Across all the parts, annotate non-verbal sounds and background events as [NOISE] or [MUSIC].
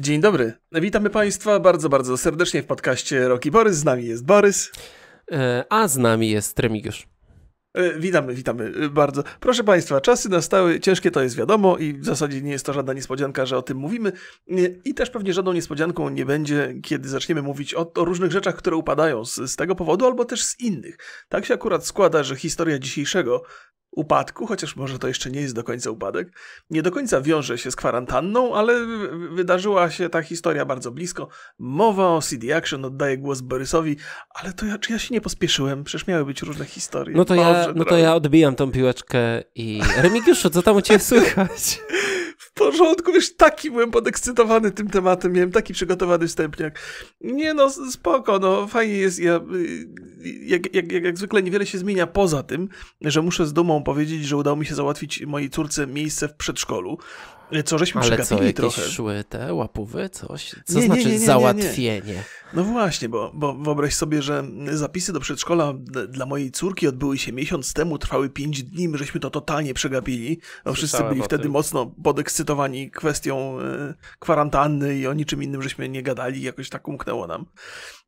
Dzień dobry. Witamy Państwa bardzo, bardzo serdecznie w podcaście Roki Borys. Z nami jest Borys. E, a z nami jest Remigiusz. E, witamy, witamy e, bardzo. Proszę Państwa, czasy nastały, ciężkie to jest wiadomo i w zasadzie nie jest to żadna niespodzianka, że o tym mówimy. I też pewnie żadną niespodzianką nie będzie, kiedy zaczniemy mówić o, o różnych rzeczach, które upadają z, z tego powodu albo też z innych. Tak się akurat składa, że historia dzisiejszego upadku, chociaż może to jeszcze nie jest do końca upadek, nie do końca wiąże się z kwarantanną, ale wydarzyła się ta historia bardzo blisko. Mowa o CD Action, oddaję głos Borysowi, ale to ja, czy ja się nie pospieszyłem? Przecież miały być różne historie. No to, ja, no to ja odbijam tą piłeczkę i... Remigiuszu, co tam u Ciebie [LAUGHS] słychać? porządku, wiesz, taki byłem podekscytowany tym tematem, miałem taki przygotowany wstępniak. Nie no, spoko, no, fajnie jest, ja, y, jak, jak, jak, jak zwykle niewiele się zmienia poza tym, że muszę z dumą powiedzieć, że udało mi się załatwić mojej córce miejsce w przedszkolu, Y, co żeśmy Ale co, jakieś trochę. szły te łapówy, coś? Co nie, znaczy nie, nie, załatwienie? No właśnie, bo, bo wyobraź sobie, że zapisy do przedszkola dla mojej córki odbyły się miesiąc temu, trwały pięć dni, my żeśmy to totalnie przegapili. No, wszyscy byli wtedy mocno podekscytowani kwestią y, kwarantanny i o niczym innym żeśmy nie gadali, jakoś tak umknęło nam.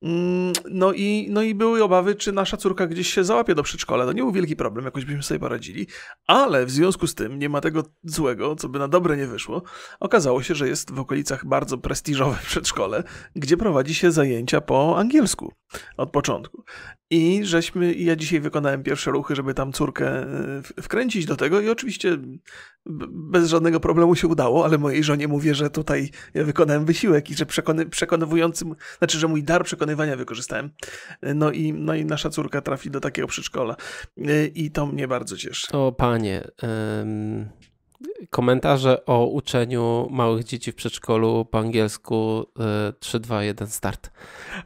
Mm, no i, no i były obawy, czy nasza córka gdzieś się załapie do przedszkola. To no nie był wielki problem, jakoś byśmy sobie poradzili, ale w związku z tym nie ma tego złego, co by na dobre nie wyszło. Okazało się, że jest w okolicach bardzo prestiżowe [LAUGHS] przedszkole, gdzie prowadzi się zajęcia po angielsku od początku. I żeśmy, ja dzisiaj wykonałem pierwsze ruchy, żeby tam córkę e, wkręcić do tego i oczywiście bez żadnego problemu się udało, ale mojej żonie mówię, że tutaj ja wykonałem wysiłek i że przekony, przekonywującym, znaczy, że mój dar przekonywujący przekonywania wykorzystałem. No i, no i nasza córka trafi do takiego przedszkola. Y, I to mnie bardzo cieszy. O panie, um, Komentarze o uczeniu małych dzieci w przedszkolu po angielsku 3, 2, 1, start.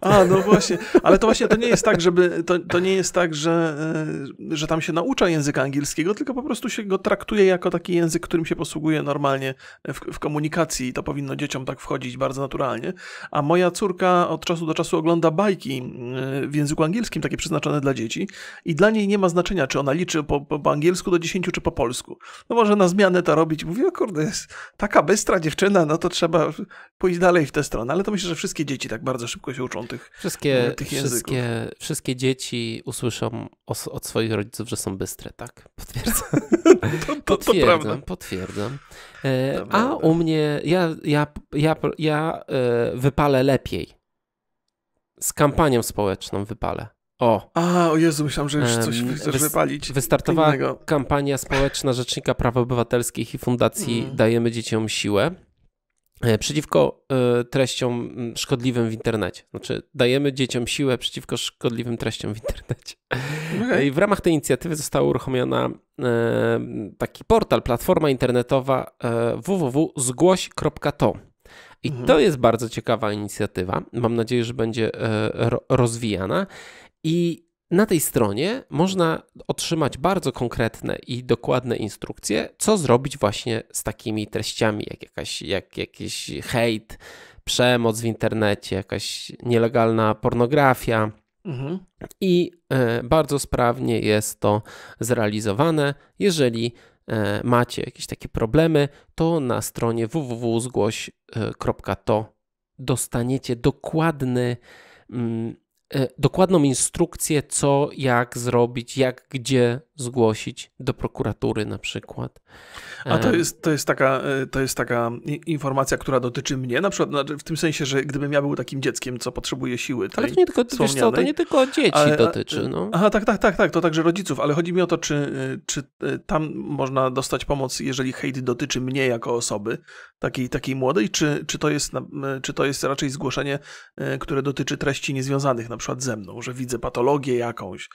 A, no właśnie, ale to właśnie to nie jest tak, żeby, to, to nie jest tak, że, y, że tam się naucza języka angielskiego, tylko po prostu się go traktuje jako taki język, którym się posługuje normalnie w, w komunikacji i to powinno dzieciom tak wchodzić bardzo naturalnie. A moja córka od czasu do czasu ogląda bajki y, w języku angielskim, takie przeznaczone dla dzieci i dla niej nie ma znaczenia, czy ona liczy po, po, po angielsku do 10 czy po polsku. No może na zmianę to robi robić. Mówię, o kurde, jest taka bystra dziewczyna, no to trzeba pójść dalej w tę stronę. Ale to myślę, że wszystkie dzieci tak bardzo szybko się uczą tych, wszystkie, e, tych języków. Wszystkie, wszystkie dzieci usłyszą od swoich rodziców, że są bystre, tak? Potwierdzam. [LAUGHS] to, to, potwierdzam, potwierdzam. E, a u mnie, ja, ja, ja, ja e, wypalę lepiej. Z kampanią społeczną wypalę. O. A, o Jezu, myślałem, że już coś um, chcesz wypalić. Wystartowała innego. kampania społeczna Rzecznika Praw Obywatelskich i Fundacji mm. Dajemy Dzieciom Siłę e, przeciwko e, treściom szkodliwym w internecie. Znaczy, dajemy dzieciom siłę przeciwko szkodliwym treściom w internecie. Okay. I w ramach tej inicjatywy została uruchomiona e, taki portal, platforma internetowa www.zgłoś.to. I mhm. to jest bardzo ciekawa inicjatywa. Mam nadzieję, że będzie rozwijana. I na tej stronie można otrzymać bardzo konkretne i dokładne instrukcje, co zrobić właśnie z takimi treściami, jak, jakaś, jak jakiś hejt, przemoc w internecie, jakaś nielegalna pornografia. Mhm. I e, bardzo sprawnie jest to zrealizowane. Jeżeli e, macie jakieś takie problemy, to na stronie www.zgłoś.to e, dostaniecie dokładny. Mm, dokładną instrukcję, co, jak zrobić, jak, gdzie zgłosić do prokuratury na przykład. A to jest, to jest, taka, e, to jest taka informacja, która dotyczy mnie, na przykład znaczy w tym sensie, że gdybym ja był takim dzieckiem, co potrzebuje siły. Ale to nie tylko, wiesz co, to nie tylko dzieci ale, e, dotyczy. No. Aha, tak, tak, tak, tak, to także rodziców, ale chodzi mi o to, czy, e, czy tam można dostać pomoc, jeżeli hejt dotyczy mnie jako osoby, takiej, takiej młodej, czy, czy, to jest, czy to jest raczej zgłoszenie, które dotyczy treści niezwiązanych na przykład ze mną, że widzę patologię jakąś,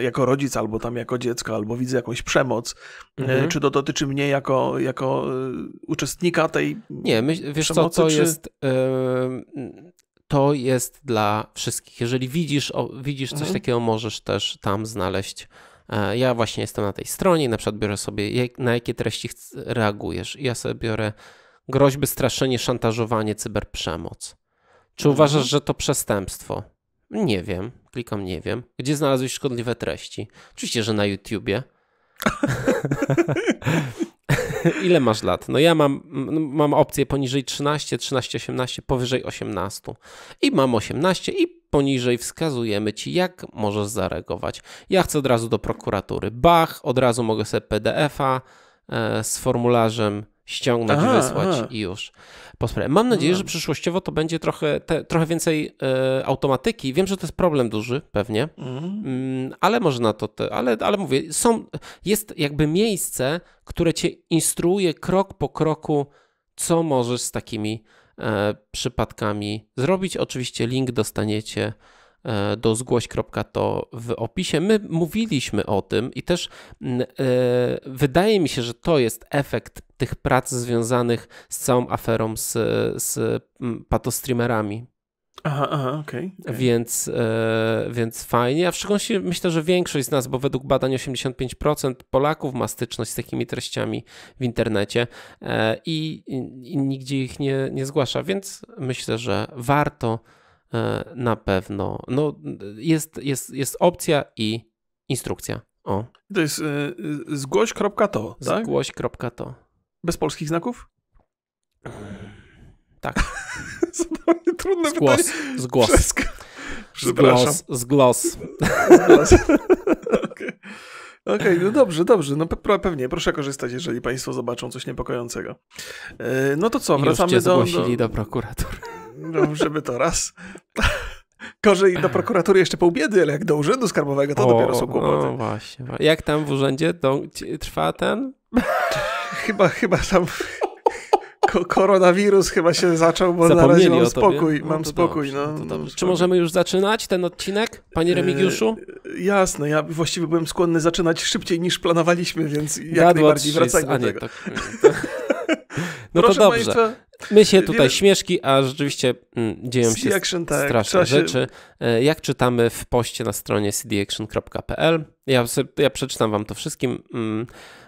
jako rodzic albo tam jako dziecko, dziecko albo widzę jakąś przemoc. E, mhm. Czy to dotyczy mnie jako, jako e, uczestnika tej Nie, wiesz przemocy, co, to czy... jest... to jest dla wszystkich. Jeżeli widzisz, widzisz coś mhm. takiego, możesz też tam znaleźć. E, ja właśnie jestem na tej stronie na przykład biorę sobie, na jakie treści reagujesz. Ja sobie biorę groźby, straszenie, szantażowanie, cyberprzemoc. Czy mhm. uważasz, że to przestępstwo? Nie wiem klikam, nie wiem. Gdzie znalazłeś szkodliwe treści? Oczywiście, że na YouTubie. [LAUGHS] Ile masz lat? No ja mam, mam opcję poniżej 13, 13, 18, powyżej 18. I mam 18 i poniżej wskazujemy ci, jak możesz zareagować. Ja chcę od razu do prokuratury. Bach, od razu mogę sobie PDF-a e, z formularzem ściągnąć, aha, wysłać aha. i już po Mam nadzieję, no. że przyszłościowo to będzie trochę, te, trochę więcej e, automatyki. Wiem, że to jest problem duży, pewnie, mhm. mm, ale może na to, te, ale, ale mówię, są, jest jakby miejsce, które cię instruuje krok po kroku, co możesz z takimi e, przypadkami zrobić. Oczywiście link dostaniecie E, do zgłoś.to w opisie. My mówiliśmy o tym i też mm, e, wydaje mi się, że to jest efekt tych prac związanych z całą aferą z, z mm, patostreamerami. Aha, aha, okej. Okay, okay. Więc, e, więc fajnie. A w szczególności myślę, że większość z nas, bo według badań 85% Polaków ma styczność z takimi treściami w internecie i, i, i nigdzie ich nie, nie zgłasza, więc myślę, że warto E, na pewno. No, jest, jest, jest opcja i instrukcja. O. To jest y, e, e, zgłoś.to, tak? Zgłoś.to. Bez polskich znaków? Tak. [LAUGHS] Zadanie trudne zgłos, pytanie. Zgłos. Przesk... Zgłos. Zgłos. Zgłos. [LAUGHS] Okej, okay. okay, no dobrze, dobrze. No pewnie, proszę korzystać, jeżeli państwo zobaczą coś niepokojącego. No to co, wracamy Już cię do... zgłosili do, do prokuratury. No, żeby to raz. Gorzej do prokuratury jeszcze po biedy, ale jak do urzędu skarbowego, to o, dopiero są kłopoty. No właśnie. Jak tam w urzędzie to, trwa ten? Chyba, chyba tam koronawirus chyba się zaczął, bo na razie mam spokój. No mam spokój. Dobrze, no, no, Czy możemy już zaczynać ten odcinek, panie e, Remigiuszu? jasne, ja właściwie byłem skłonny zaczynać szybciej niż planowaliśmy, więc jak najbardziej wracajmy do tego. Tak, [LAUGHS] No to dobrze. Państwa, My się tutaj śmieszki, a rzeczywiście mm, dzieją się Action, tak, straszne rzeczy. E, jak czytamy w poście na stronie cdaction.pl, ja, ja przeczytam wam to wszystkim. Mm,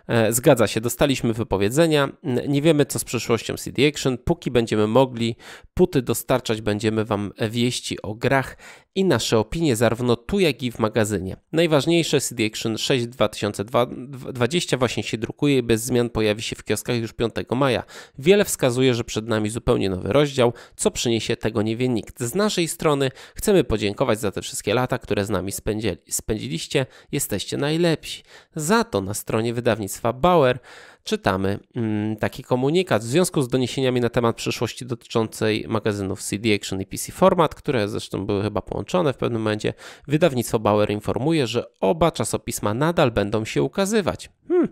e, zgadza się, dostaliśmy wypowiedzenia. Nie wiemy, co z przyszłością CD Action. Póki będziemy mogli, puty dostarczać będziemy wam wieści o grach i nasze opinie zarówno tu, jak i w magazynie. Najważniejsze CD Action 6 2020 właśnie się drukuje i bez zmian pojawi się w kioskach już 5 maja. Wiele wskazuje, że przed nami zupełnie nowy rozdział, co przyniesie tego nie wie nikt. Z naszej strony chcemy podziękować za te wszystkie lata, które z nami spędzili, spędziliście. Jesteście najlepsi. Za to na stronie wydawnictwa Bauer czytamy mm, taki komunikat. W związku z doniesieniami na temat przyszłości dotyczącej magazynów CD Action i PC Format, które zresztą były chyba połączone w pewnym momencie, wydawnictwo Bauer informuje, że oba czasopisma nadal będą się ukazywać. Hmm.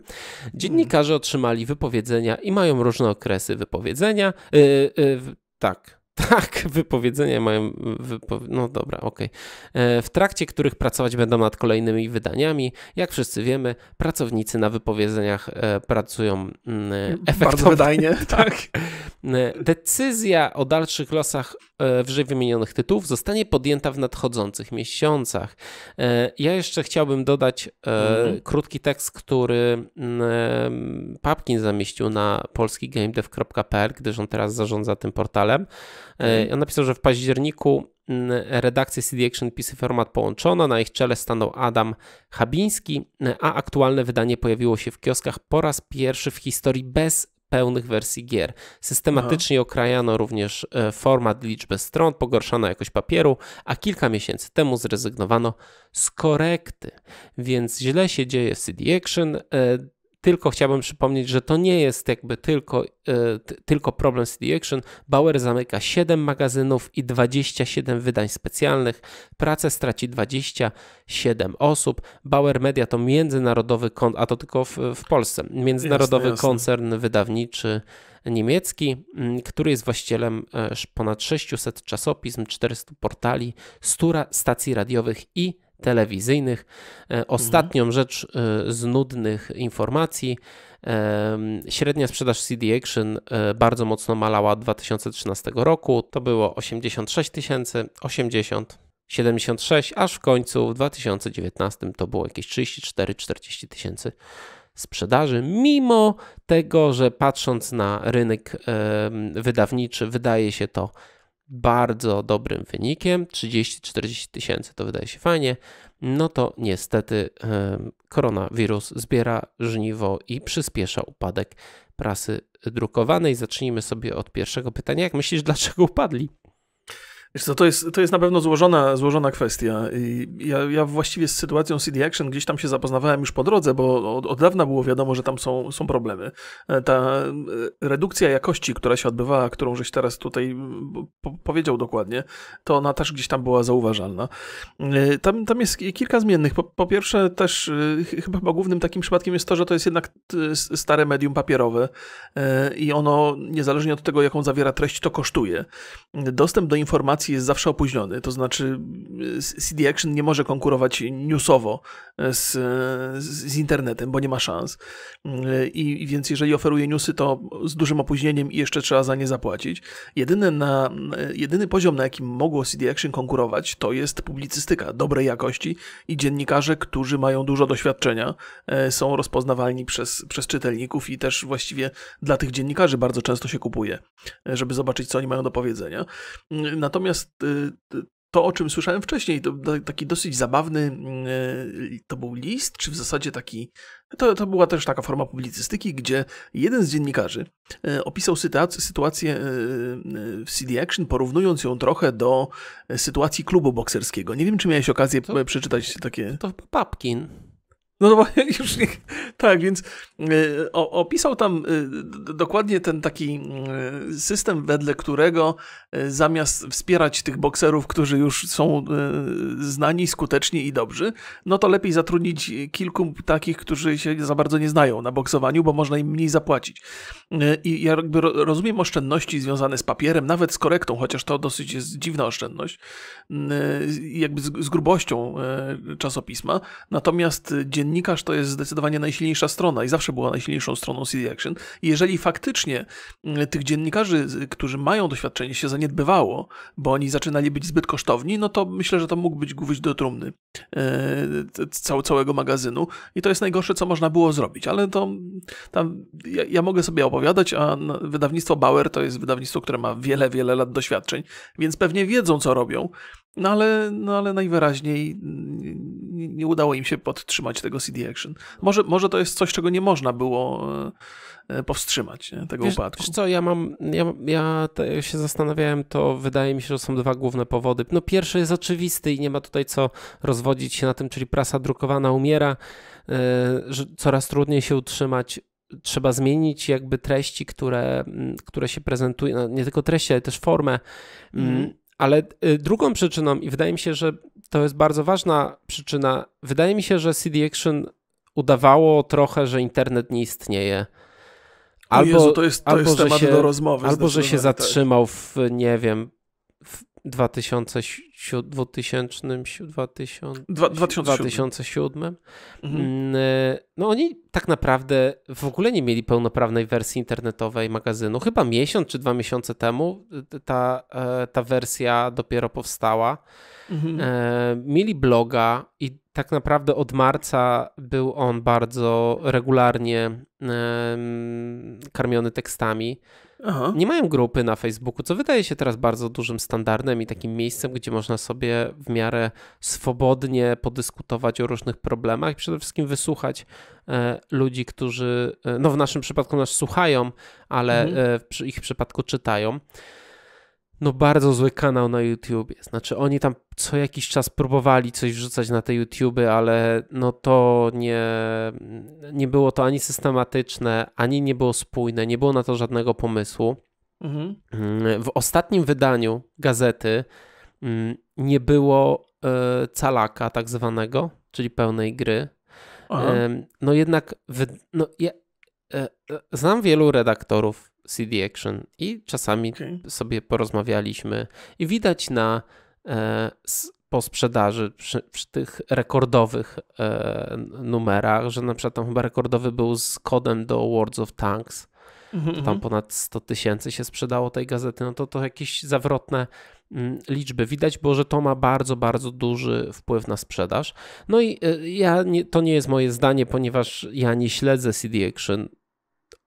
Dziennikarze otrzymali wypowiedzenia i mają różne okresy wypowiedzenia. Yy, yy, tak, tak, [LAUGHS] wypowiedzenia mają. Wypo... No dobra, okej. Okay. E, w trakcie których pracować będą nad kolejnymi wydaniami. Jak wszyscy wiemy, pracownicy na wypowiedzeniach e, pracują mm, Bardzo wydajnie, [LAUGHS] tak. tak. E, decyzja o dalszych losach wyżej wymienionych tytułów zostanie podjęta w nadchodzących miesiącach. Ja jeszcze chciałbym dodać mhm. krótki tekst, który mm, Papkin zamieścił na polskigamedef.pl, gdyż on teraz zarządza tym portalem. Mhm. E, on napisał, że w październiku mm, redakcję CD Action PC Format połączono, na ich czele stanął Adam Habiński, e, a aktualne wydanie pojawiło się w kioskach po raz pierwszy w historii bez pełnych wersji gier. Systematycznie Aha. okrajano również e, format, liczbę stron, pogarszano jakość papieru, a kilka miesięcy temu zrezygnowano z korekty. Więc źle się dzieje w CD Action. Tylko chciałbym przypomnieć, że to nie jest jakby tylko, e, tylko problem CD Action. Bauer zamyka 7 magazynów i 27 wydań specjalnych. Pracę straci 27 osób. Bauer Media to międzynarodowy, a to tylko w, w Polsce, międzynarodowy jasne, jasne. koncern wydawniczy niemiecki, mm, który jest właścicielem e, ponad 600 czasopism, 400 portali, 100 stacji radiowych i telewizyjnych. E, mhm. Ostatnią mhm. rzecz e, z nudnych informacji. Średnia sprzedaż CD Action e, bardzo mocno malała od 2013 roku. To było 86 tysięcy, 80, 76, aż w końcu w 2019 to było jakieś 34-40 tysięcy sprzedaży, mimo tego, że patrząc na rynek wydawniczy, wydaje się to bardzo dobrym wynikiem, 30-40 tysięcy, to wydaje się fajnie, no to niestety koronawirus zbiera żniwo i przyspiesza upadek prasy drukowanej. Zacznijmy sobie od pierwszego pytania. Jak myślisz, dlaczego upadli? Wiesz co, to jest, to jest na pewno złożona, złożona kwestia. Ja, ja właściwie z sytuacją CD Action gdzieś tam się zapoznawałem już po drodze, bo od, od dawna było wiadomo, że tam są, są problemy. E, ta e, redukcja jakości, która się odbywała, którą żeś teraz tutaj po powiedział dokładnie, to ona też gdzieś tam była zauważalna. E, tam, tam jest kilka zmiennych. Po, po pierwsze też chyba głównym takim przypadkiem jest to, że to jest jednak stare medium papierowe i ono niezależnie od tego, jaką zawiera treść, to kosztuje. Dostęp do informacji aplikacji jest zawsze opóźniony, to znaczy CD Action nie może konkurować newsowo e, z, z internetem, bo nie ma szans. E, I, więc jeżeli oferuje newsy, to z dużym opóźnieniem i jeszcze trzeba za nie zapłacić. Jedyny, na, e, jedyny poziom, na jakim mogło CD Action konkurować, to jest publicystyka dobrej jakości i dziennikarze, którzy mają dużo doświadczenia, są rozpoznawalni przez, przez czytelników i też właściwie dla tych dziennikarzy bardzo często się kupuje, żeby zobaczyć, co oni mają do powiedzenia. Natomiast to, o czym słyszałem wcześniej, to, taki dosyć zabawny, mm, e, to był list, czy w zasadzie taki, to, to była też taka forma publicystyki, gdzie jeden z dziennikarzy e, opisał sytuację, sytuację e, w CD Action, porównując ją trochę do sytuacji klubu bokserskiego. Nie wiem, czy miałeś okazję to, przeczytać takie... To Papkin. No, no bo [LAUGHS] już nie, tak, więc y, opisał tam y, dokładnie ten taki y, system, wedle którego zamiast wspierać tych bokserów, którzy już są znani, skuteczni i dobrzy, no to lepiej zatrudnić kilku takich, którzy się za bardzo nie znają na boksowaniu, bo można im mniej zapłacić. I ja jakby rozumiem oszczędności związane z papierem, nawet z korektą, chociaż to dosyć jest dziwna oszczędność, jakby z, z grubością czasopisma. Natomiast dziennikarze dziennikarz to jest zdecydowanie najsilniejsza strona i zawsze była najsilniejszą stroną CD Action. I jeżeli faktycznie mm, tych dziennikarzy, którzy mają doświadczenie, się zaniedbywało, bo oni zaczynali być zbyt kosztowni, no to myślę, że to mógł być gwóźdź do trumny e, całego magazynu. I to jest najgorsze, co można było zrobić. Ale to tam ja, ja mogę sobie opowiadać, a wydawnictwo Bauer to jest wydawnictwo, które ma wiele, wiele lat doświadczeń, więc pewnie wiedzą, co robią. No ale, no ale najwyraźniej mm, nie udało im się podtrzymać tego tego CD Action. Może, może to jest coś, czego nie można było e, e, powstrzymać, nie? tego wiesz, upadku. Wiesz co, ja mam, ja, ja się zastanawiałem, to wydaje mi się, że są dwa główne powody. No pierwszy jest oczywisty i nie ma tutaj co rozwodzić się na tym, czyli prasa drukowana umiera, e, że coraz trudniej się utrzymać trzeba zmienić jakby treści, które, które się prezentują, no nie tylko treści, ale też formę. Mm. Ale y, drugą przyczyną, i wydaje mi się, że to jest bardzo ważna przyczyna, wydaje mi się, że CD Action udawało trochę, że internet nie istnieje. Albo, Jezu, to jest, to albo, że się, Albo, że się tak. zatrzymał w, nie wiem, w 2007, 2000, 2007. Mhm. Mm, e, no oni tak naprawdę w ogóle nie mieli pełnoprawnej wersji internetowej magazynu. Chyba miesiąc czy dwa miesiące temu e, ta, e, ta wersja dopiero powstała. Mhm. Mieli bloga i tak naprawdę od marca był on bardzo regularnie karmiony tekstami. Aha. nie mają grupy na Facebooku, co wydaje się teraz bardzo dużym standardem i takim miejscem, gdzie można sobie w miarę swobodnie podyskutować o różnych problemach i przede wszystkim wysłuchać e, ludzi, którzy, e, no w naszym przypadku nas słuchają, ale mhm. e, w ich przypadku czytają no bardzo zły kanał na YouTubie. Znaczy oni tam co jakiś czas próbowali coś wrzucać na te YouTuby, ale no to nie, nie było to ani systematyczne, ani nie było spójne, nie było na to żadnego pomysłu. Mhm. Mm, w ostatnim wydaniu gazety mm, nie było e, calaka tak zwanego, czyli pełnej gry. Aha. No jednak, no, E, e, znam wielu redaktorów CD Action i czasami okay. sobie porozmawialiśmy i widać na e, po sprzedaży przy, przy tych rekordowych numerach, że na przykład tam chyba rekordowy był z kodem do Words of Tanks, mm -hmm. tam mhm. ponad 100 tysięcy się sprzedało tej gazety, no to to jakieś zawrotne Mm, liczby widać było, że to ma bardzo, bardzo duży wpływ na sprzedaż. No i e, ja nie, to nie jest moje zdanie, ponieważ ja nie śledzę CD Action.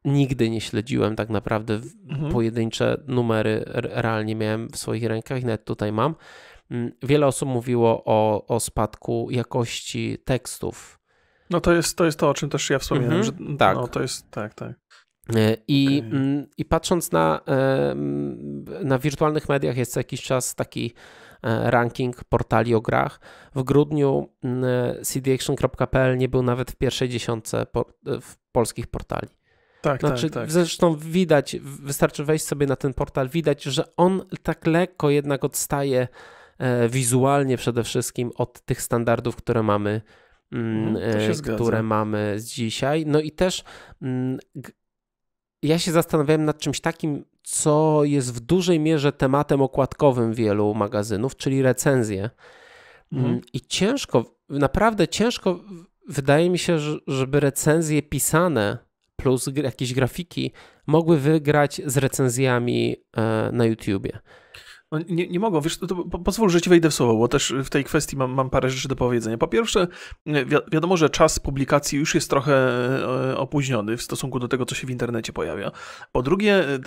Nigdy nie śledziłem tak naprawdę mhm. pojedyncze numery, realnie miałem w swoich rękach i nawet tutaj mam. Mm, wiele osób mówiło o, o spadku jakości tekstów. No to jest, to jest to, o czym też ja wspomniałem. Mhm, że, tak. No, to jest, tak, tak. E, I, okay. Mm, I patrząc na, na wirtualnych mediach, jest co jakiś czas taki e, ranking portali o grach. W grudniu mm, e, cdaction.pl nie był nawet w pierwszej dziesiątce po, w polskich portali. Tak, znaczy, tak, tak. Zresztą widać, wystarczy wejść sobie na ten portal, widać, że on tak lekko jednak odstaje wizualnie przede wszystkim od tych standardów, które mamy mm, no, które zgadza. mamy dzisiaj. No i też ja się zastanawiałem nad czymś takim, co jest w dużej mierze tematem okładkowym wielu magazynów, czyli recenzje. Mm, mhm. I ciężko, naprawdę ciężko, wydaje mi się, żeby recenzje pisane plus jakieś grafiki mogły wygrać z recenzjami e, na YouTubie. No, nie, nie mogą, wiesz, to pozwól, że ci wejdę w słowo, bo też w tej kwestii mam, mam parę rzeczy do powiedzenia. Po pierwsze, wi wiadomo, że czas publikacji już jest trochę e, opóźniony w stosunku do tego, co się w internecie pojawia. Po drugie, e,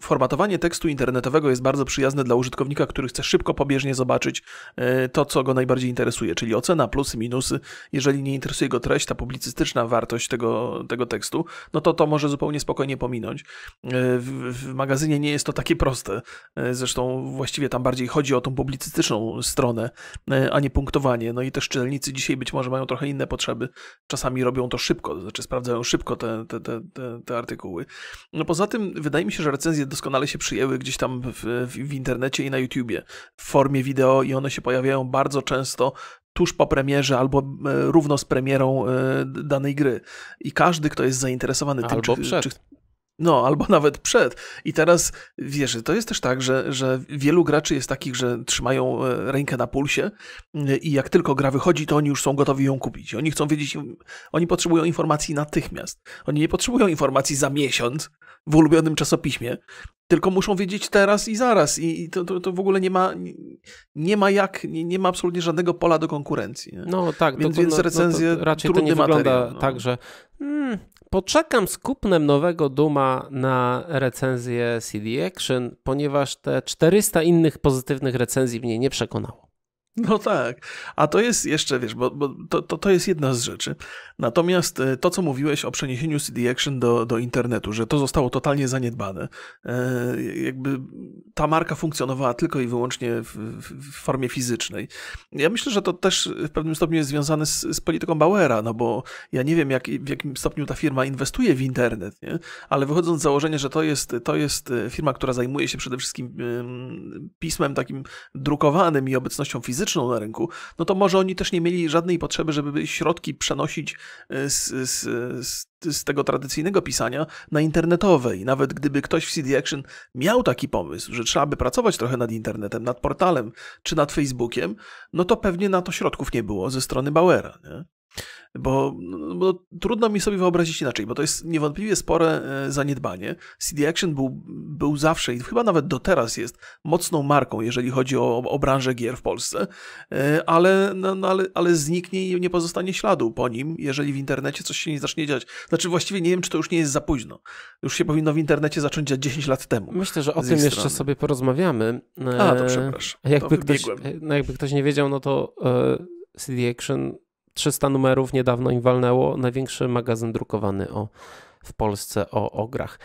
formatowanie tekstu internetowego jest bardzo przyjazne dla użytkownika, który chce szybko, pobieżnie zobaczyć e, to, co go najbardziej interesuje, czyli ocena, plusy, minusy. Jeżeli nie interesuje go treść, ta publicystyczna wartość tego, tego tekstu, no to to może zupełnie spokojnie pominąć. W, w magazynie nie jest to takie proste. Zresztą właściwie tam bardziej chodzi o tą publicystyczną stronę, e, a nie punktowanie. No i też czytelnicy dzisiaj być może mają trochę inne potrzeby. Czasami robią to szybko, to znaczy sprawdzają szybko te, te, te, te, artykuły. No poza tym wydaje mi się, że recenzje doskonale się przyjęły gdzieś tam w, w internecie i na YouTubie w formie wideo i one się pojawiają bardzo często tuż po premierze albo e, równo z premierą e, danej gry. I każdy, kto jest zainteresowany albo tym, czy, przed. Czy, no, albo nawet przed. I teraz, wiesz, to jest też tak, że, że wielu graczy jest takich, że trzymają e, rękę na pulsie e, i jak tylko gra wychodzi, to oni już są gotowi ją kupić. Oni chcą wiedzieć, oni potrzebują informacji natychmiast. Oni nie potrzebują informacji za miesiąc w ulubionym czasopiśmie, tylko muszą wiedzieć teraz i zaraz. I, to, to, to w ogóle nie ma, nie ma jak, nie, nie ma absolutnie żadnego pola do konkurencji. Nie? No tak, więc, no, no to, więc recenzje no, raczej to nie materiał, wygląda no. tak, że hmm, Poczekam z kupnem nowego Duma na recenzję CD Action, ponieważ te 400 innych pozytywnych recenzji mnie nie przekonało. No tak, a to jest jeszcze, wiesz, bo, bo to, to, to, jest jedna z rzeczy. Natomiast e, to, co mówiłeś o przeniesieniu CD Action do, do internetu, że to zostało totalnie zaniedbane, e, jakby ta marka funkcjonowała tylko i wyłącznie w, w, formie fizycznej. Ja myślę, że to też w pewnym stopniu jest związane z, z polityką Bauera, no bo ja nie wiem, jak, w jakim stopniu ta firma inwestuje w internet, nie? ale wychodząc z założenia, że to jest, to jest e, firma, która zajmuje się przede wszystkim pismem takim drukowanym i obecnością fizyczną, fizyczną na rynku, no to może oni też nie mieli żadnej potrzeby, żeby środki przenosić e, z, z, z, z tego tradycyjnego pisania na internetowe. I nawet gdyby ktoś w CD Action miał taki pomysł, że trzeba by pracować trochę nad internetem, nad portalem czy nad Facebookiem, no to pewnie na to środków nie było ze strony Bauera. Nie? Bo, no, bo, trudno mi sobie wyobrazić inaczej, bo to jest niewątpliwie spore e, zaniedbanie. CD Action był, był zawsze i chyba nawet do teraz jest mocną marką, jeżeli chodzi o, o branżę gier w Polsce, e, ale, no, no, ale, ale zniknie i nie pozostanie śladu po nim, jeżeli w internecie coś się nie zacznie dziać. Znaczy właściwie nie wiem, czy to już nie jest za późno. Już się powinno w internecie zacząć dziać 10 lat temu. Myślę, że o tym jeszcze sobie porozmawiamy. A, to e, przepraszam. Jakby, to ktoś, no jakby ktoś nie wiedział, no to CD Action 300 numerów niedawno im walnęło, największy magazyn drukowany o, w Polsce o, ograch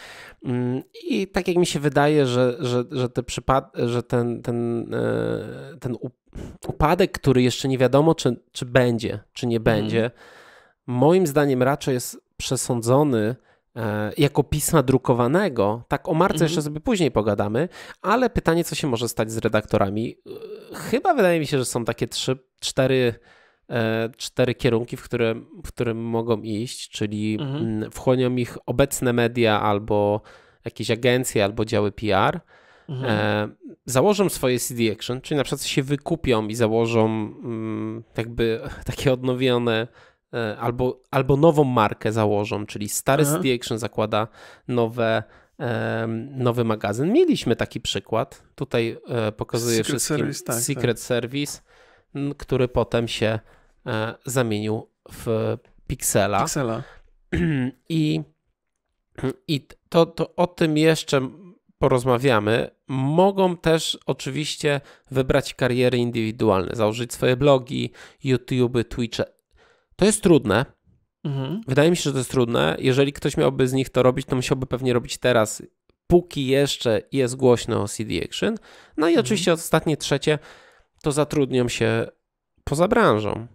mm, I tak jak mi się wydaje, że, że, że, te przypad- że ten, ten, e, ten upadek, który jeszcze nie wiadomo, czy, czy będzie, czy nie mhm. będzie, mm. moim zdaniem raczej jest przesądzony e, jako pisma drukowanego, tak o marce mhm. jeszcze sobie później pogadamy, ale pytanie, co się może stać z redaktorami. E, chyba wydaje mi się, że są takie trzy, cztery E, cztery kierunki, w które, w którym mogą iść, czyli mhm. wchłonią ich obecne media albo jakieś agencje albo działy PR. Mhm. E, założą swoje CD Action, czyli na przykład się wykupią i założą jakby takie odnowione e, albo, albo nową markę założą, czyli stary mhm. CD Action zakłada nowe nowy magazyn. Mieliśmy taki przykład. Tutaj pokazuję Secret wszystkim Service, tak, Secret tak. Service który potem się e, zamienił w Pixela. Pixela. [CLEARS THROAT] I, i to, to o tym jeszcze porozmawiamy. Mogą też oczywiście wybrać kariery indywidualne, założyć swoje blogi, YouTube, Twitche. To jest trudne. Mhm. Wydaje mi się, że to jest trudne. Jeżeli ktoś miałby z nich to robić, to musiałby pewnie robić teraz, póki jeszcze jest głośno o CD Action. No i mhm. oczywiście ostatnie, trzecie, to zatrudnią się poza branżą.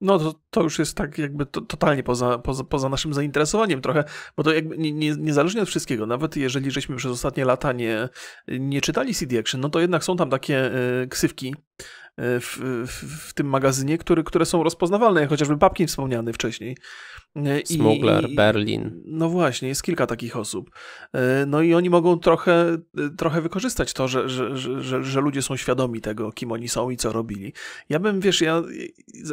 No to, to już jest tak jakby to, totalnie poza, poza, poza naszym zainteresowaniem trochę, bo to jakby nie, nie, niezależnie od wszystkiego, nawet jeżeli żeśmy przez ostatnie lata nie, nie czytali CD Action, no to jednak są tam takie y, ksywki e, w, w, w, tym magazynie, który, które są rozpoznawalne, chociażby Babkin wspomniany wcześniej. E, Smuggler, I, Berlin. No właśnie, jest kilka takich osób. E, no i oni mogą trochę, e, trochę wykorzystać to, że, że, że, że, ludzie są świadomi tego, kim oni są i co robili. Ja bym, wiesz, ja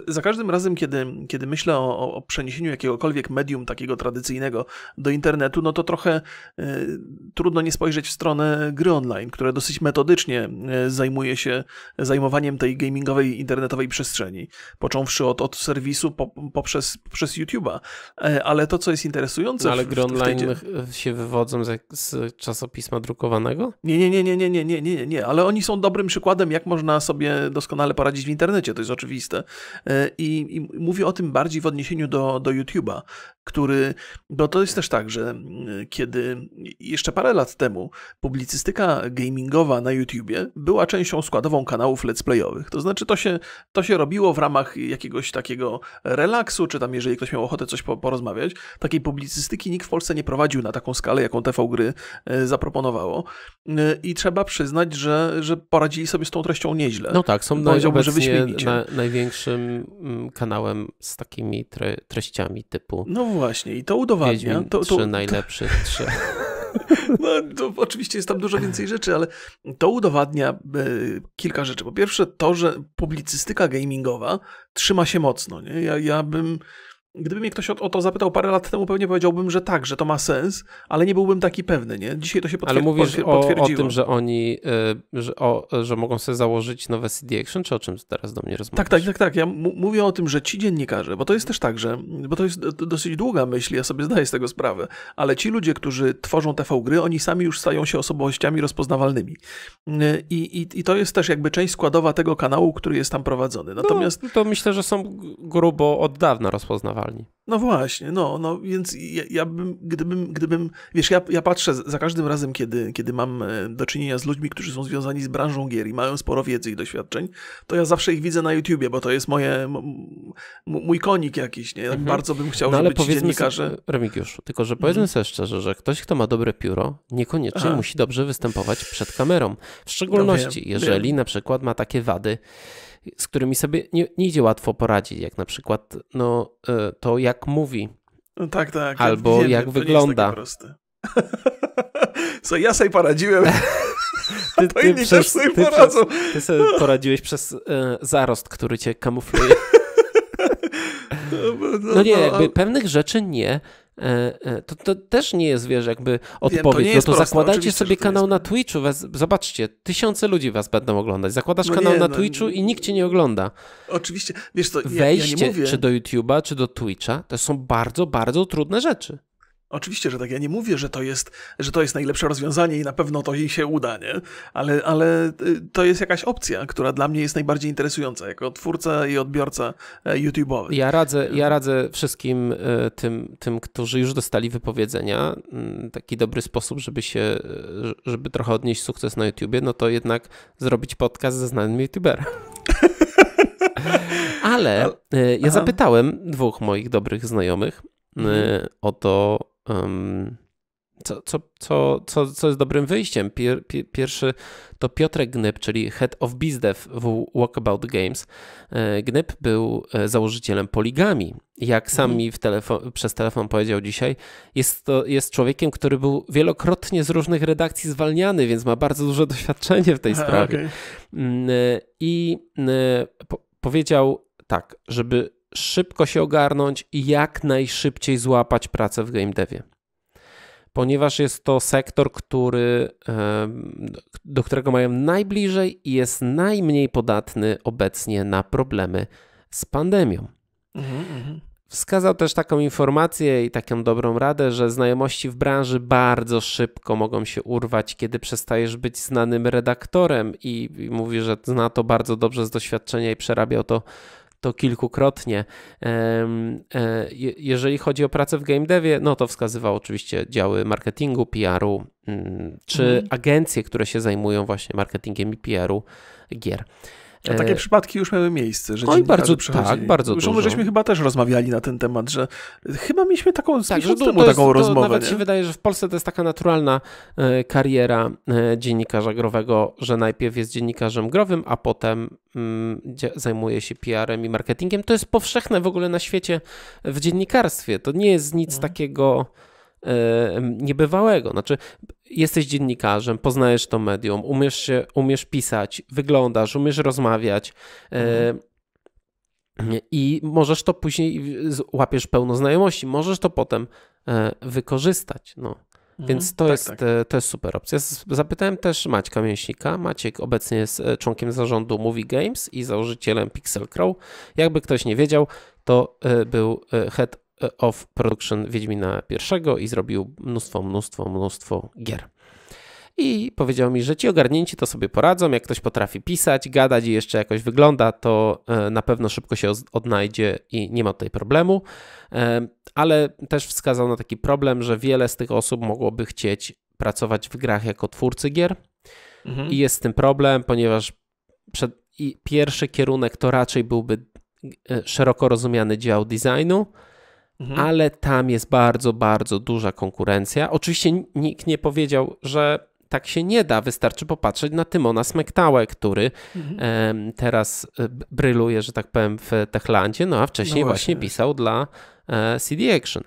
za każdym razem, kiedy, kiedy myślę o, o przeniesieniu jakiegokolwiek medium takiego tradycyjnego do internetu, no to trochę y, trudno nie spojrzeć w stronę gry online, które dosyć metodycznie zajmuje się zajmowaniem tej gamingowej, internetowej przestrzeni. Począwszy od, od serwisu po, poprzez, przez YouTube'a E, ale to, co jest interesujące... No, ale w, gry online tej... się wywodzą z, z, czasopisma drukowanego? Nie, nie, nie, nie, nie, nie, nie, nie, nie, ale oni są dobrym przykładem, jak można sobie doskonale poradzić w internecie, to jest oczywiste. E, I, i mówię o tym bardziej w odniesieniu do, do YouTube'a, który, bo to jest też tak, że mm, kiedy jeszcze parę lat temu publicystyka gamingowa na YouTubie była częścią składową kanałów let's playowych, to znaczy to się, to się robiło w ramach jakiegoś takiego relaksu, czy tam jeżeli ktoś miał ochotę coś porozmawiać, takiej publicystyki nikt w Polsce nie prowadził na taką skalę, jaką TV Gry e, zaproponowało e, i trzeba przyznać, że, że poradzili sobie z tą treścią nieźle. No tak, są Powiedziałbym, Na, największym mm, kanałem z takimi tre treściami typu no właśnie, i to udowadnia. to, to, trzy najlepsze trzy. [LAUGHS] No, to oczywiście jest tam dużo więcej rzeczy, ale to udowadnia y, kilka rzeczy. Po pierwsze, to, że publicystyka gamingowa trzyma się mocno. Nie? Ja, ja bym Gdyby mnie ktoś o, to zapytał parę lat temu, pewnie powiedziałbym, że tak, że to ma sens, ale nie byłbym taki pewny, nie? Dzisiaj to się potwierdziło. ale mówisz potwier- potwierdziło. O, o tym, że oni, y, że, o, że mogą sobie założyć nowe CD Action, czy o czym teraz do mnie rozmawiasz? Tak, tak, tak, tak. Ja m- mówię o tym, że ci dziennikarze, bo to jest też tak, że, bo to jest dosyć długa myśl, ja sobie zdaję z tego sprawę, ale ci ludzie, którzy tworzą TV gry, oni sami już stają się osobowościami rozpoznawalnymi. Y, I, i, i to jest też jakby część składowa tego kanału, który jest tam prowadzony. No, Natomiast... No, to myślę, że są grubo od dawna rozpoznawalne. No właśnie, no, no więc ja, ja, bym, gdybym, gdybym, wiesz, ja, ja patrzę za każdym razem, kiedy, kiedy mam e, do czynienia z ludźmi, którzy są związani z branżą gier i mają sporo wiedzy i doświadczeń, to ja zawsze ich widzę na YouTubie, bo to jest moje, mój konik jakiś, nie? Mhm. Bardzo bym chciał, no, ale żeby dziennikarze... Sobie, Remigiusz, tylko że powiedzmy mhm. sobie szczerze, że ktoś, kto ma dobre pióro, niekoniecznie Aha. musi dobrze występować przed kamerą. W szczególności, no, wiem, jeżeli wiem. na przykład ma takie wady, z którymi sobie nie, nie idzie łatwo poradzić, jak na przykład no, e, to, jak mówi. No tak, tak. tak. Albo wiemy, jak wygląda. [LAUGHS] Co ja sobie poradziłem. [LAUGHS] Ty, ty, ty, też sobie ty poradzą. Przez, ty sobie poradziłeś przez e, zarost, który cię kamufluje. [LAUGHS] No, no nie, no, jakby pewnych rzeczy nie. E, e, to, to, też nie jest, wiesz, jakby odpowiedź. Wiem, to no to proste, zakładajcie sobie kanał na Twitchu, was, zobaczcie, tysiące ludzi was będą oglądać. Zakładasz no kanał nie, na no, Twitchu i nikt cię nie ogląda. Oczywiście, wiesz to. Wejście ja, ja nie mówię. czy do YouTube'a, czy do Twitcha, to są bardzo, bardzo trudne rzeczy. Oczywiście, że tak. Ja nie mówię, że to jest, że to jest najlepsze rozwiązanie i na pewno to jej się uda, nie? Ale, ale y, to jest jakaś opcja, która dla mnie jest najbardziej interesująca jako twórca i odbiorca e, YouTube'owy. Ja radzę, e, ja radzę wszystkim e, tym, tym, którzy już dostali wypowiedzenia, mm, taki dobry sposób, żeby się, żeby trochę odnieść sukces na YouTubie, no to jednak zrobić podcast ze znanym YouTuberem. [LAUGHS] ale ja zapytałem dwóch moich dobrych znajomych, mhm. o to, um, co, co, co, co, co jest dobrym wyjściem. Pier, pier, pierwszy to Piotrek Gnyb, czyli Head of Bizdev w Walkabout Games. E, Gnyb był e, założycielem Poligami. Jak mhm. sam mi w przez telefon powiedział dzisiaj, jest, to, jest człowiekiem, który był wielokrotnie z różnych redakcji zwalniany, więc ma bardzo duże doświadczenie w tej sprawie. Okay. Mm, e, I powiedział tak, żeby szybko się ogarnąć i jak najszybciej złapać pracę w game devie. Ponieważ jest to sektor, który, do którego mają najbliżej i jest najmniej podatny obecnie na problemy z pandemią. Mhm, mhm, Wskazał też taką informację i taką dobrą radę, że znajomości w branży bardzo szybko mogą się urwać, kiedy przestajesz być znanym redaktorem i, i mówi, że zna to bardzo dobrze z doświadczenia i przerabiał to to kilkukrotnie. E, jeżeli chodzi o pracę w game devie, no to wskazywał oczywiście działy marketingu, PR-u, mm, czy mhm. agencje, które się zajmują właśnie marketingiem i PR-u gier. A takie e, przypadki już miały miejsce, że Oj, bardzo, tak, bardzo dużo. dużo. żeśmy chyba też rozmawiali na ten temat, że chyba mieliśmy taką tak, że to, temu to jest, taką rozmowę. Nawet nie? się wydaje, że w Polsce to jest taka naturalna e, kariera e, dziennikarza growego, że najpierw jest dziennikarzem growym, a potem mm, zajmuje się PR-em i marketingiem. To jest powszechne w ogóle na świecie w dziennikarstwie. To nie jest nic mhm. takiego e, niebywałego. Znaczy, jesteś dziennikarzem, poznajesz to medium, umiesz, się, umiesz pisać, wyglądasz, umiesz rozmawiać. Mhm. I możesz to później, łapiesz pełno znajomości, możesz to potem e, wykorzystać. No. Mhm. Więc to, tak, jest, tak. E, to jest super opcja. Zapytałem też Maćka Mięśnika. Maciek obecnie jest członkiem zarządu Movie Games i założycielem Pixel Crow. Jakby ktoś nie wiedział, to był head of Production Wiedźmina I i zrobił mnóstwo, mnóstwo, mnóstwo gier. I powiedział mi, że ci ogarnięci to sobie poradzą. Jak ktoś potrafi pisać, gadać i jeszcze jakoś wygląda, to e, na pewno szybko się odnajdzie i nie ma tutaj problemu. E, ale też wskazał na taki problem, że wiele z tych osób mogłoby chcieć pracować w grach jako twórcy gier. Mhm. I jest z tym problem, ponieważ przed, pierwszy kierunek to raczej byłby e, szeroko rozumiany dział designu Mhm. ale tam jest bardzo, bardzo duża konkurencja. Oczywiście nikt nie powiedział, że tak się nie da. Wystarczy popatrzeć na Tymona Smektałę, który mhm. teraz e, bryluje, że tak powiem, w Techlandzie, no a wcześniej no właśnie. właśnie. pisał dla e, CD Action.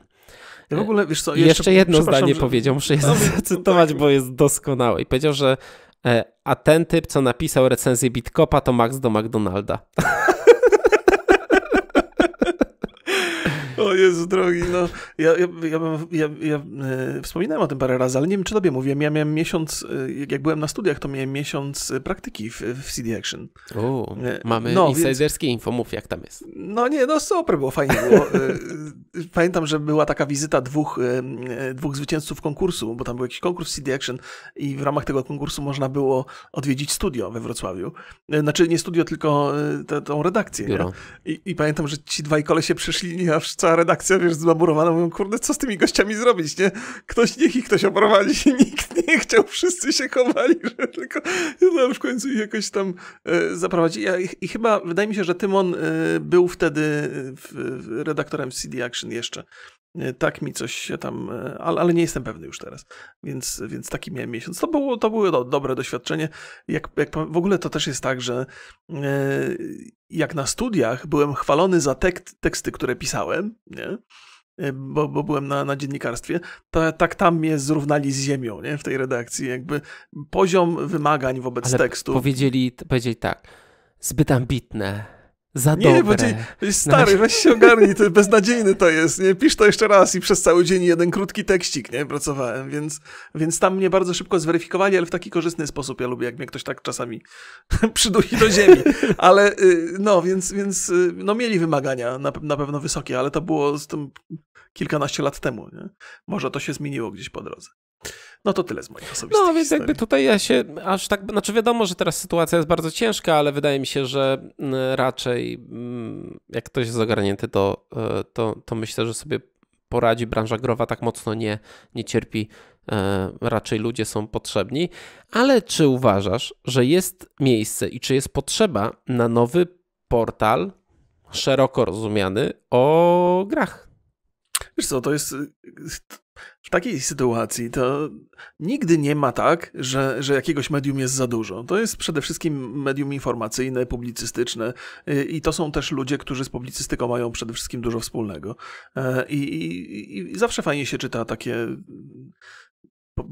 Ja w ogóle, wiesz co, e, jeszcze, jeszcze jedno zdanie że... powiedział, muszę je no, [LAUGHS] zacytować, bo jest doskonałe. I powiedział, że a ten typ, co napisał recenzję Bitcopa, to Max do McDonalda. [LAUGHS] O Jezu drogi, no. Ja, ja, ja, ja, e, wspominałem o tym parę razy, ale nie wiem, czy tobie mówiłem. Ja miałem miesiąc, e, jak byłem na studiach, to miałem miesiąc e, praktyki w, w CD Action. O, mamy no, insiderskie więc... infomów, jak tam jest. No nie, no super było, fajnie było. [LAUGHS] Pamiętam, że była taka wizyta dwóch, dwóch zwycięzców konkursu, bo tam był jakiś konkurs CD Action i w ramach tego konkursu można było odwiedzić studio we Wrocławiu. Znaczy nie studio, tylko tą redakcję. I, I, pamiętam, że ci dwaj się przyszli, nie aż co cała redakcja, wiesz, zbamurowana, mówią, kurde, co z tymi gościami zrobić, nie? Ktoś niech ich ktoś oprowadzi, [LAUGHS] nikt nie chciał, wszyscy się chowali, [LAUGHS] że tylko no, w końcu ich jakoś tam e, zaprowadzi. Ja, i, I, chyba, wydaje mi się, że Tymon e, był wtedy e, w, w redaktorem CD Action jeszcze, E, tak mi coś się tam, e, ale, ale nie jestem pewny już teraz, więc, więc taki miałem miesiąc. To było, to było do, dobre doświadczenie. Jak, jak, w ogóle to też jest tak, że e, jak na studiach byłem chwalony za tek, teksty, które pisałem, nie? E, bo, bo, byłem na, na dziennikarstwie, to, tak tam mnie zrównali z ziemią nie? w tej redakcji. Jakby poziom wymagań wobec Ale tekstu. Powiedzieli, powiedzieli tak, zbyt ambitne za nie, dobre. Bo ci, stary, weź się ogarnij, to beznadziejny to jest, nie? Pisz to jeszcze raz i przez cały dzień jeden krótki tekstik, nie? Pracowałem, więc, więc tam mnie bardzo szybko zweryfikowali, ale w taki korzystny sposób. Ja lubię, jak mnie ktoś tak czasami [LAUGHS] przydusi do ziemi. Ale y, no, więc, więc y, no mieli wymagania na, na pewno wysokie, ale to było z tym kilkanaście lat temu, nie? Może to się zmieniło gdzieś po drodze. No to tyle z moich osobistych No więc historii. jakby tutaj ja się aż tak, znaczy wiadomo, że teraz sytuacja jest bardzo ciężka, ale wydaje mi się, że mm, raczej mm, jak ktoś jest zagarnięty, to, e, to, to myślę, że sobie poradzi. Branża growa tak mocno nie, nie cierpi, e, raczej ludzie są potrzebni. Ale czy uważasz, że jest miejsce i czy jest potrzeba na nowy portal szeroko rozumiany o grach? Wiesz co, to jest w takiej sytuacji to nigdy nie ma tak, że, że jakiegoś medium jest za dużo. To jest przede wszystkim medium informacyjne, publicystyczne y, i to są też ludzie, którzy z publicystyką mają przede wszystkim dużo wspólnego. E, I, i, i zawsze fajnie się czyta takie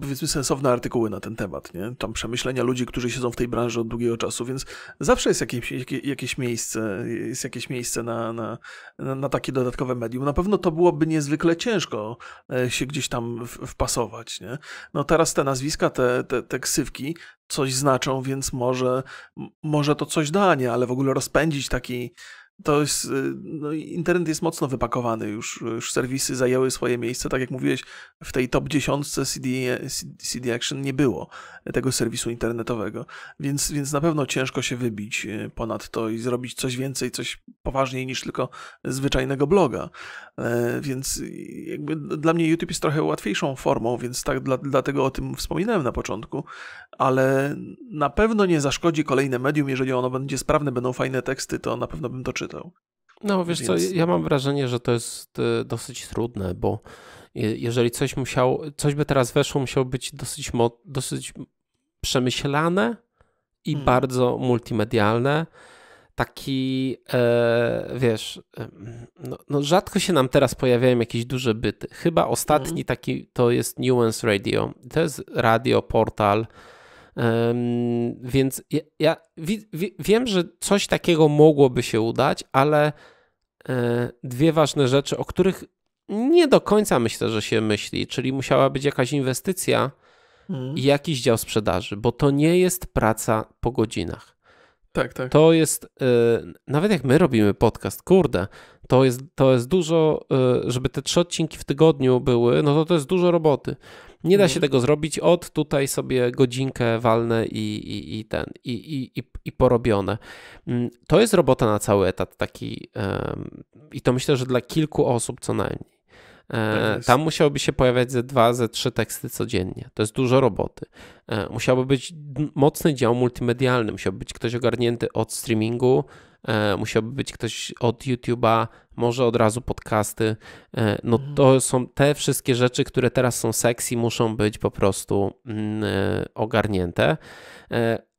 powiedzmy sensowne artykuły na ten temat, nie? Tam przemyślenia ludzi, którzy siedzą w tej branży od długiego czasu, więc zawsze jest jakieś, jakieś miejsce, jest jakieś miejsce na, na, na takie dodatkowe medium. Na pewno to byłoby niezwykle ciężko e, się gdzieś tam wpasować, nie? No teraz te nazwiska, te, te, te ksywki coś znaczą, więc może, może to coś da, nie? Ale w ogóle rozpędzić taki, to jest, y, no, internet jest mocno wypakowany, już, już serwisy zajęły swoje miejsce, tak jak mówiłeś, w tej top dziesiątce CD, CD Action nie było tego serwisu internetowego, więc, więc na pewno ciężko się wybić y, ponad to i zrobić coś więcej, coś poważniej niż tylko zwyczajnego bloga, e, więc jakby dla mnie YouTube jest trochę łatwiejszą formą, więc tak dla, dlatego o tym wspominałem na początku, ale na pewno nie zaszkodzi kolejne medium, jeżeli ono będzie sprawne, będą fajne teksty, to na pewno bym to czytał czytał. No wiesz Więc... co, ja mam wrażenie, że to jest e, dosyć trudne, bo jeżeli coś musiał, coś by teraz weszło, musiało być dosyć, dosyć przemyślane i hmm. bardzo multimedialne. Taki, e, wiesz, no, no, rzadko się nam teraz pojawiają jakieś duże byty. Chyba ostatni hmm. taki to jest Nuance Radio. To jest radio, portal, więc ja, ja wi, wi, wiem, że coś takiego mogłoby się udać, ale e, dwie ważne rzeczy, o których nie do końca myślę, że się myśli, czyli musiała być jakaś inwestycja hmm. i jakiś dział sprzedaży, bo to nie jest praca po godzinach. Tak, tak. To jest, e, nawet jak my robimy podcast, kurde, to jest, to jest dużo, e, żeby te trzy odcinki w tygodniu były, no to to jest dużo roboty. Nie da się mhm. tego zrobić, od tutaj sobie godzinkę walne i, i, i ten, i, i, i, i porobione. Mm, to jest robota na cały etat taki i to myślę, że dla kilku osób co najmniej. E, tak tam musiałoby się pojawiać ze dwa, ze trzy teksty codziennie. To jest dużo roboty. E, musiałby być mocny dział multimedialny, musiałby być ktoś ogarnięty od streamingu, e, musiałby być ktoś od YouTube'a, może od razu podcasty. No mhm. to są te wszystkie rzeczy, które teraz są sexy, muszą być po prostu mm, ogarnięte.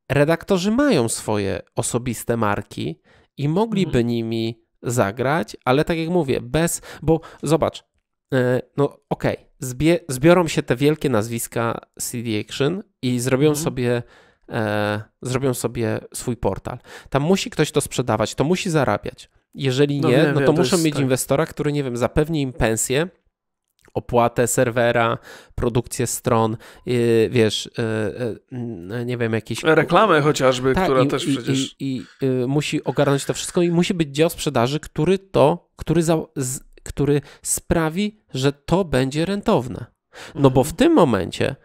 Redaktorzy mają swoje osobiste marki i mogliby mhm. nimi zagrać, ale tak jak mówię, bez, bo zobacz, E, no okej, okay. Zbie, zbiorą się te wielkie nazwiska CD Action i zrobią mhm. sobie e, zrobią sobie swój portal. Tam musi ktoś to sprzedawać, to musi zarabiać. Jeżeli no, nie, no to, to muszą mieć tak. inwestora, który, nie wiem, zapewni im pensję, opłatę serwera, produkcję stron, yy, wiesz, yy, yy, nie wiem, jakieś... Reklamę chociażby, która i, też i, przecież... I, i y, musi ogarnąć to wszystko i musi być dział sprzedaży, który to, który za, z, który sprawi, że to będzie rentowne. No bo w mhm. tym momencie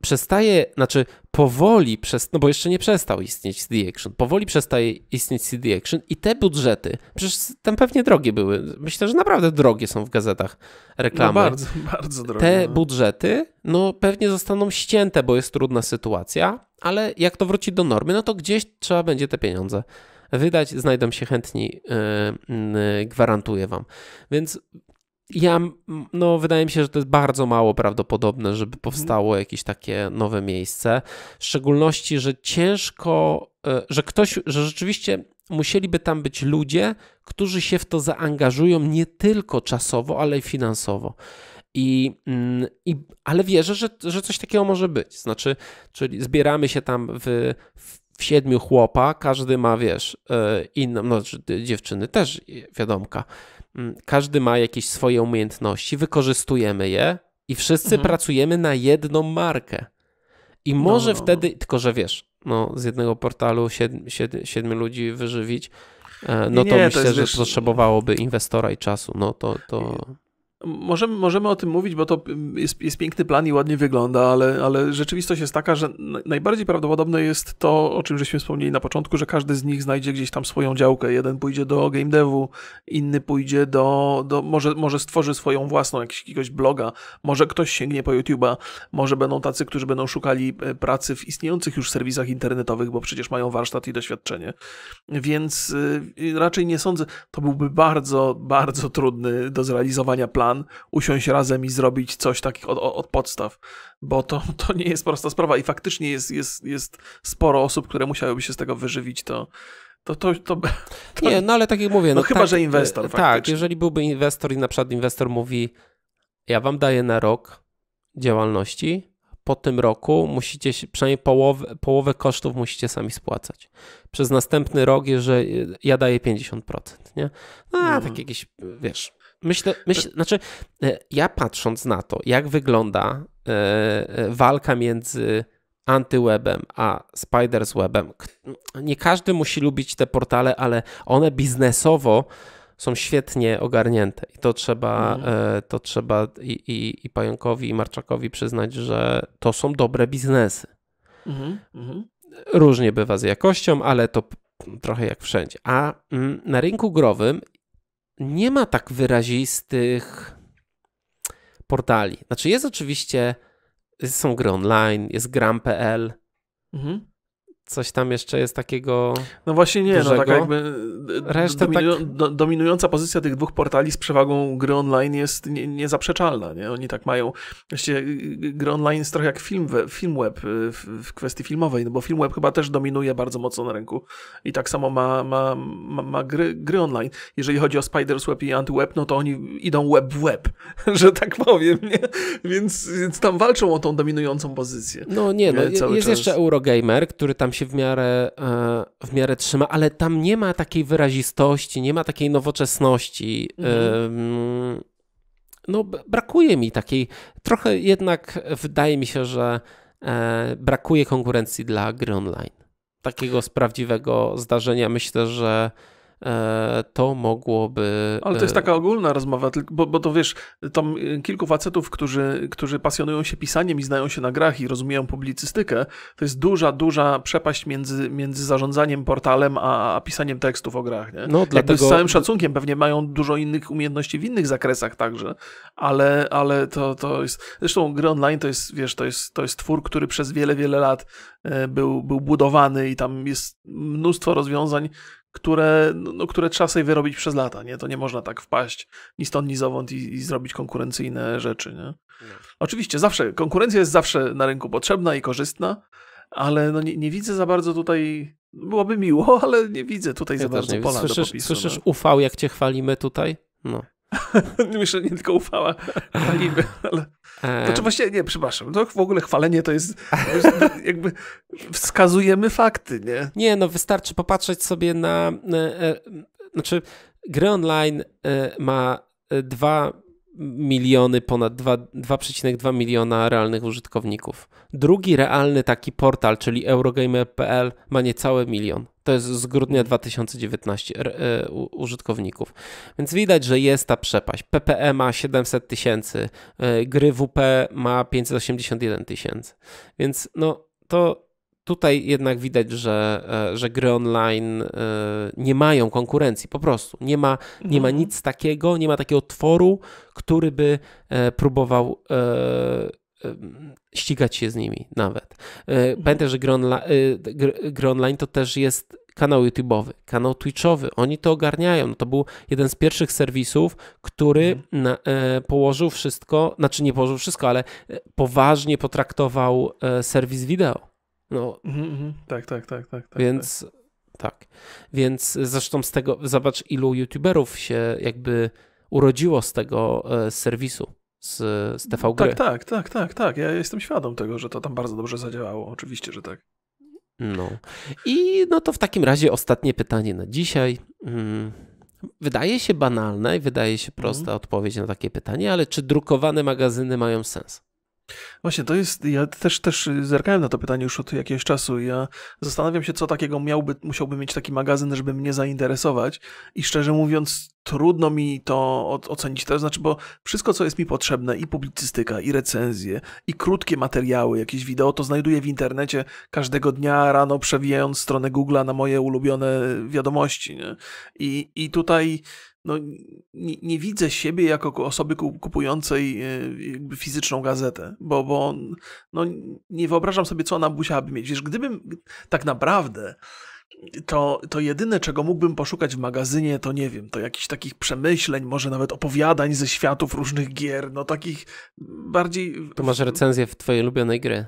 przestaje, znaczy powoli, przez, no bo jeszcze nie przestał istnieć CD Action, powoli przestaje istnieć CD Action i te budżety, przecież tam pewnie drogie były, myślę, że naprawdę drogie są w gazetach reklamy. No bardzo, [LAUGHS] bardzo drogie. Te no. budżety, no pewnie zostaną ścięte, bo jest trudna sytuacja, ale jak to wróci do normy, no to gdzieś trzeba będzie te pieniądze wydać, znajdą się chętni, e, gwarantuję wam. Więc ja, no, wydaje mi się, że to jest bardzo mało prawdopodobne, żeby mhm. powstało jakieś takie nowe miejsce. W szczególności, że ciężko, e, że ktoś, że rzeczywiście musieliby tam być ludzie, którzy się w to zaangażują nie tylko czasowo, ale i finansowo. I, mm, i, ale wierzę, że, że coś takiego może być. Znaczy, czyli zbieramy się tam w, w siedmiu chłopa, każdy ma, wiesz, e, inną, no znaczy, dziewczyny też, wiadomka, mm, każdy ma jakieś swoje umiejętności, wykorzystujemy je i wszyscy mhm. pracujemy na jedną markę. I może no, no, no. wtedy, tylko że wiesz, no, z jednego portalu siedmiu ludzi wyżywić, e, no nie, to nie, myślę, to jest, że wiesz, potrzebowałoby inwestora i czasu. No to, to... Możemy, możemy o tym mówić, bo to jest, jest, piękny plan i ładnie wygląda, ale, ale rzeczywistość jest taka, że najbardziej prawdopodobne jest to, o czym żeśmy wspomnieli na początku, że każdy z nich znajdzie gdzieś tam swoją działkę. Jeden pójdzie do game devu, inny pójdzie do, do może, może stworzy swoją własną jakiegoś bloga, może ktoś sięgnie po YouTube'a, może będą tacy, którzy będą szukali e, pracy w istniejących już serwisach internetowych, bo przecież mają warsztat i doświadczenie. Więc y, raczej nie sądzę, to byłby bardzo, bardzo trudny do zrealizowania plan plan, usiąść razem i zrobić coś takiego od, od, podstaw, bo to, to nie jest prosta sprawa i faktycznie jest, jest, jest sporo osób, które musiałyby się z tego wyżywić, to to, to, to, [LAUGHS] to... Nie, no ale tak jak mówię... No, no chyba, tak, że e, inwestor tak, faktycznie. Tak, jeżeli byłby inwestor i na przykład inwestor mówi ja wam daję na rok działalności, po tym roku musicie się, przynajmniej połowę, połowę kosztów musicie sami spłacać. Przez następny rok, jeżeli ja daję 50%, nie? No, mhm. tak mm. jakieś, wiesz, myślę, myśl, znaczy, e, ja patrząc na to, jak wygląda e, e, walka między antywebem, a Spiders Webem. Nie każdy musi lubić te portale, ale one biznesowo są świetnie ogarnięte i to trzeba, mhm. to trzeba i, i, i Pająkowi, i Marczakowi przyznać, że to są dobre biznesy. Mhm. Mhm. Różnie bywa z jakością, ale to trochę jak wszędzie. A mm, na rynku growym nie ma tak wyrazistych portali. Znaczy jest oczywiście, są gry online, jest gram.pl, mhm coś tam jeszcze jest takiego. No właśnie nie, dużego. no tak jakby. reszta dominu, tak... Do, dominująca pozycja tych dwóch portali z przewagą gry online jest nie, niezaprzeczalna. Nie? Oni tak mają. Właściwie y, y, gry online jest trochę jak film, film web y, w kwestii filmowej, no bo film web chyba też dominuje bardzo mocno na rynku. I tak samo ma, ma, ma, ma gry, gry online. Jeżeli chodzi o Spiders Web i Anti-Web, no to oni idą web w web, [LAUGHS] że tak powiem, nie? Więc, więc tam walczą o tą dominującą pozycję. No nie, no, jest czas. jeszcze Eurogamer, który tam się się w miarę, e, w miarę trzyma, ale tam nie ma takiej wyrazistości, nie ma takiej nowoczesności. Mhm. No, brakuje mi takiej, trochę jednak wydaje mi się, że e, brakuje konkurencji dla gry online. Takiego z prawdziwego zdarzenia myślę, że E, to mogłoby. Ale to jest e, taka ogólna rozmowa, bo, bo to wiesz, tam y, kilku facetów, którzy, którzy pasjonują się pisaniem i znają się na grach i rozumieją publicystykę, to jest duża, duża przepaść między, między zarządzaniem portalem a, a pisaniem tekstów o grach. Nie? No, dlatego... Z całym szacunkiem, pewnie mają dużo innych umiejętności w innych zakresach także, ale, ale to, to jest. Zresztą gry online to jest, wiesz, to jest, to jest twór, który przez wiele, wiele lat e, był, był budowany i tam jest mnóstwo rozwiązań, które, no, no, które trzeba sobie wyrobić przez lata, nie? To nie można tak wpaść ni stąd, ni zowąd i, i zrobić konkurencyjne rzeczy, nie? No. Oczywiście, zawsze, konkurencja jest zawsze na rynku potrzebna i korzystna, ale no nie, nie widzę za bardzo tutaj, byłoby miło, [LAUGHS] ale nie widzę tutaj ja za bardzo pola słyszysz, do popisu. Słyszysz no. UV, jak cię chwalimy tutaj? No. [LAUGHS] Myślę, nie tylko ufała Halimy, ale... E. Znaczy właśnie, nie, przepraszam, to w ogóle chwalenie to jest, jakby wskazujemy fakty, nie? Nie, no wystarczy popatrzeć sobie na... E, e, znaczy, gry online ma dwa miliony, ponad 2,2 miliona realnych użytkowników. Drugi realny taki portal, czyli Eurogamer.pl, ma niecałe milion. To jest z grudnia 2019 e, użytkowników. Więc widać, że jest ta przepaść. PPE ma 700 tysięcy, e, gry WP ma 581 tysięcy. Więc no to tutaj jednak widać, że, e, że gry online e, nie mają konkurencji, po prostu. Nie ma, nie ma mhm. nic takiego, nie ma takiego tworu, który by e, próbował ścigać się z nimi nawet. Mhm. Pamiętaj, że gry, onla gry online to też jest kanał YouTube'owy, kanał Twitch'owy. Oni to ogarniają. No to był jeden z pierwszych serwisów, który mhm. na, e, położył wszystko, znaczy nie położył wszystko, ale poważnie potraktował e, serwis wideo. No, mm-hmm. tak, tak, tak, tak. Więc tak. tak. Więc zresztą z tego zobacz, ilu youtuberów się jakby urodziło z tego e, serwisu. Z, z TV Gry. Tak, tak, tak, tak, tak. Ja jestem świadom tego, że to tam bardzo dobrze zadziałało. Oczywiście, że tak. No. I no to w takim razie ostatnie pytanie na dzisiaj. Mm, wydaje się banalne i wydaje się mhm. prosta mm. odpowiedź na takie pytanie, ale czy drukowane magazyny mają sens? Właśnie, to jest, ja też, też zerkałem na to pytanie już od jakiegoś czasu ja zastanawiam się, co takiego miałby, musiałby mieć taki magazyn, żeby mnie zainteresować i szczerze mówiąc trudno mi to ocenić, to znaczy, bo wszystko, co jest mi potrzebne, i publicystyka, i recenzje, i krótkie materiały, jakieś wideo, to znajduję w internecie każdego dnia rano, przewijając stronę Google'a na moje ulubione wiadomości, nie? I, i tutaj no, nie, nie, widzę siebie jako osoby kupującej e, fizyczną gazetę, bo, bo no, nie wyobrażam sobie, co ona musiałaby mieć. Wiesz, gdybym tak naprawdę to, to jedyne, czego mógłbym poszukać w magazynie, to nie wiem, to jakichś takich przemyśleń, może nawet opowiadań ze światów różnych gier, no takich bardziej... To masz recenzję w twojej ulubionej gry.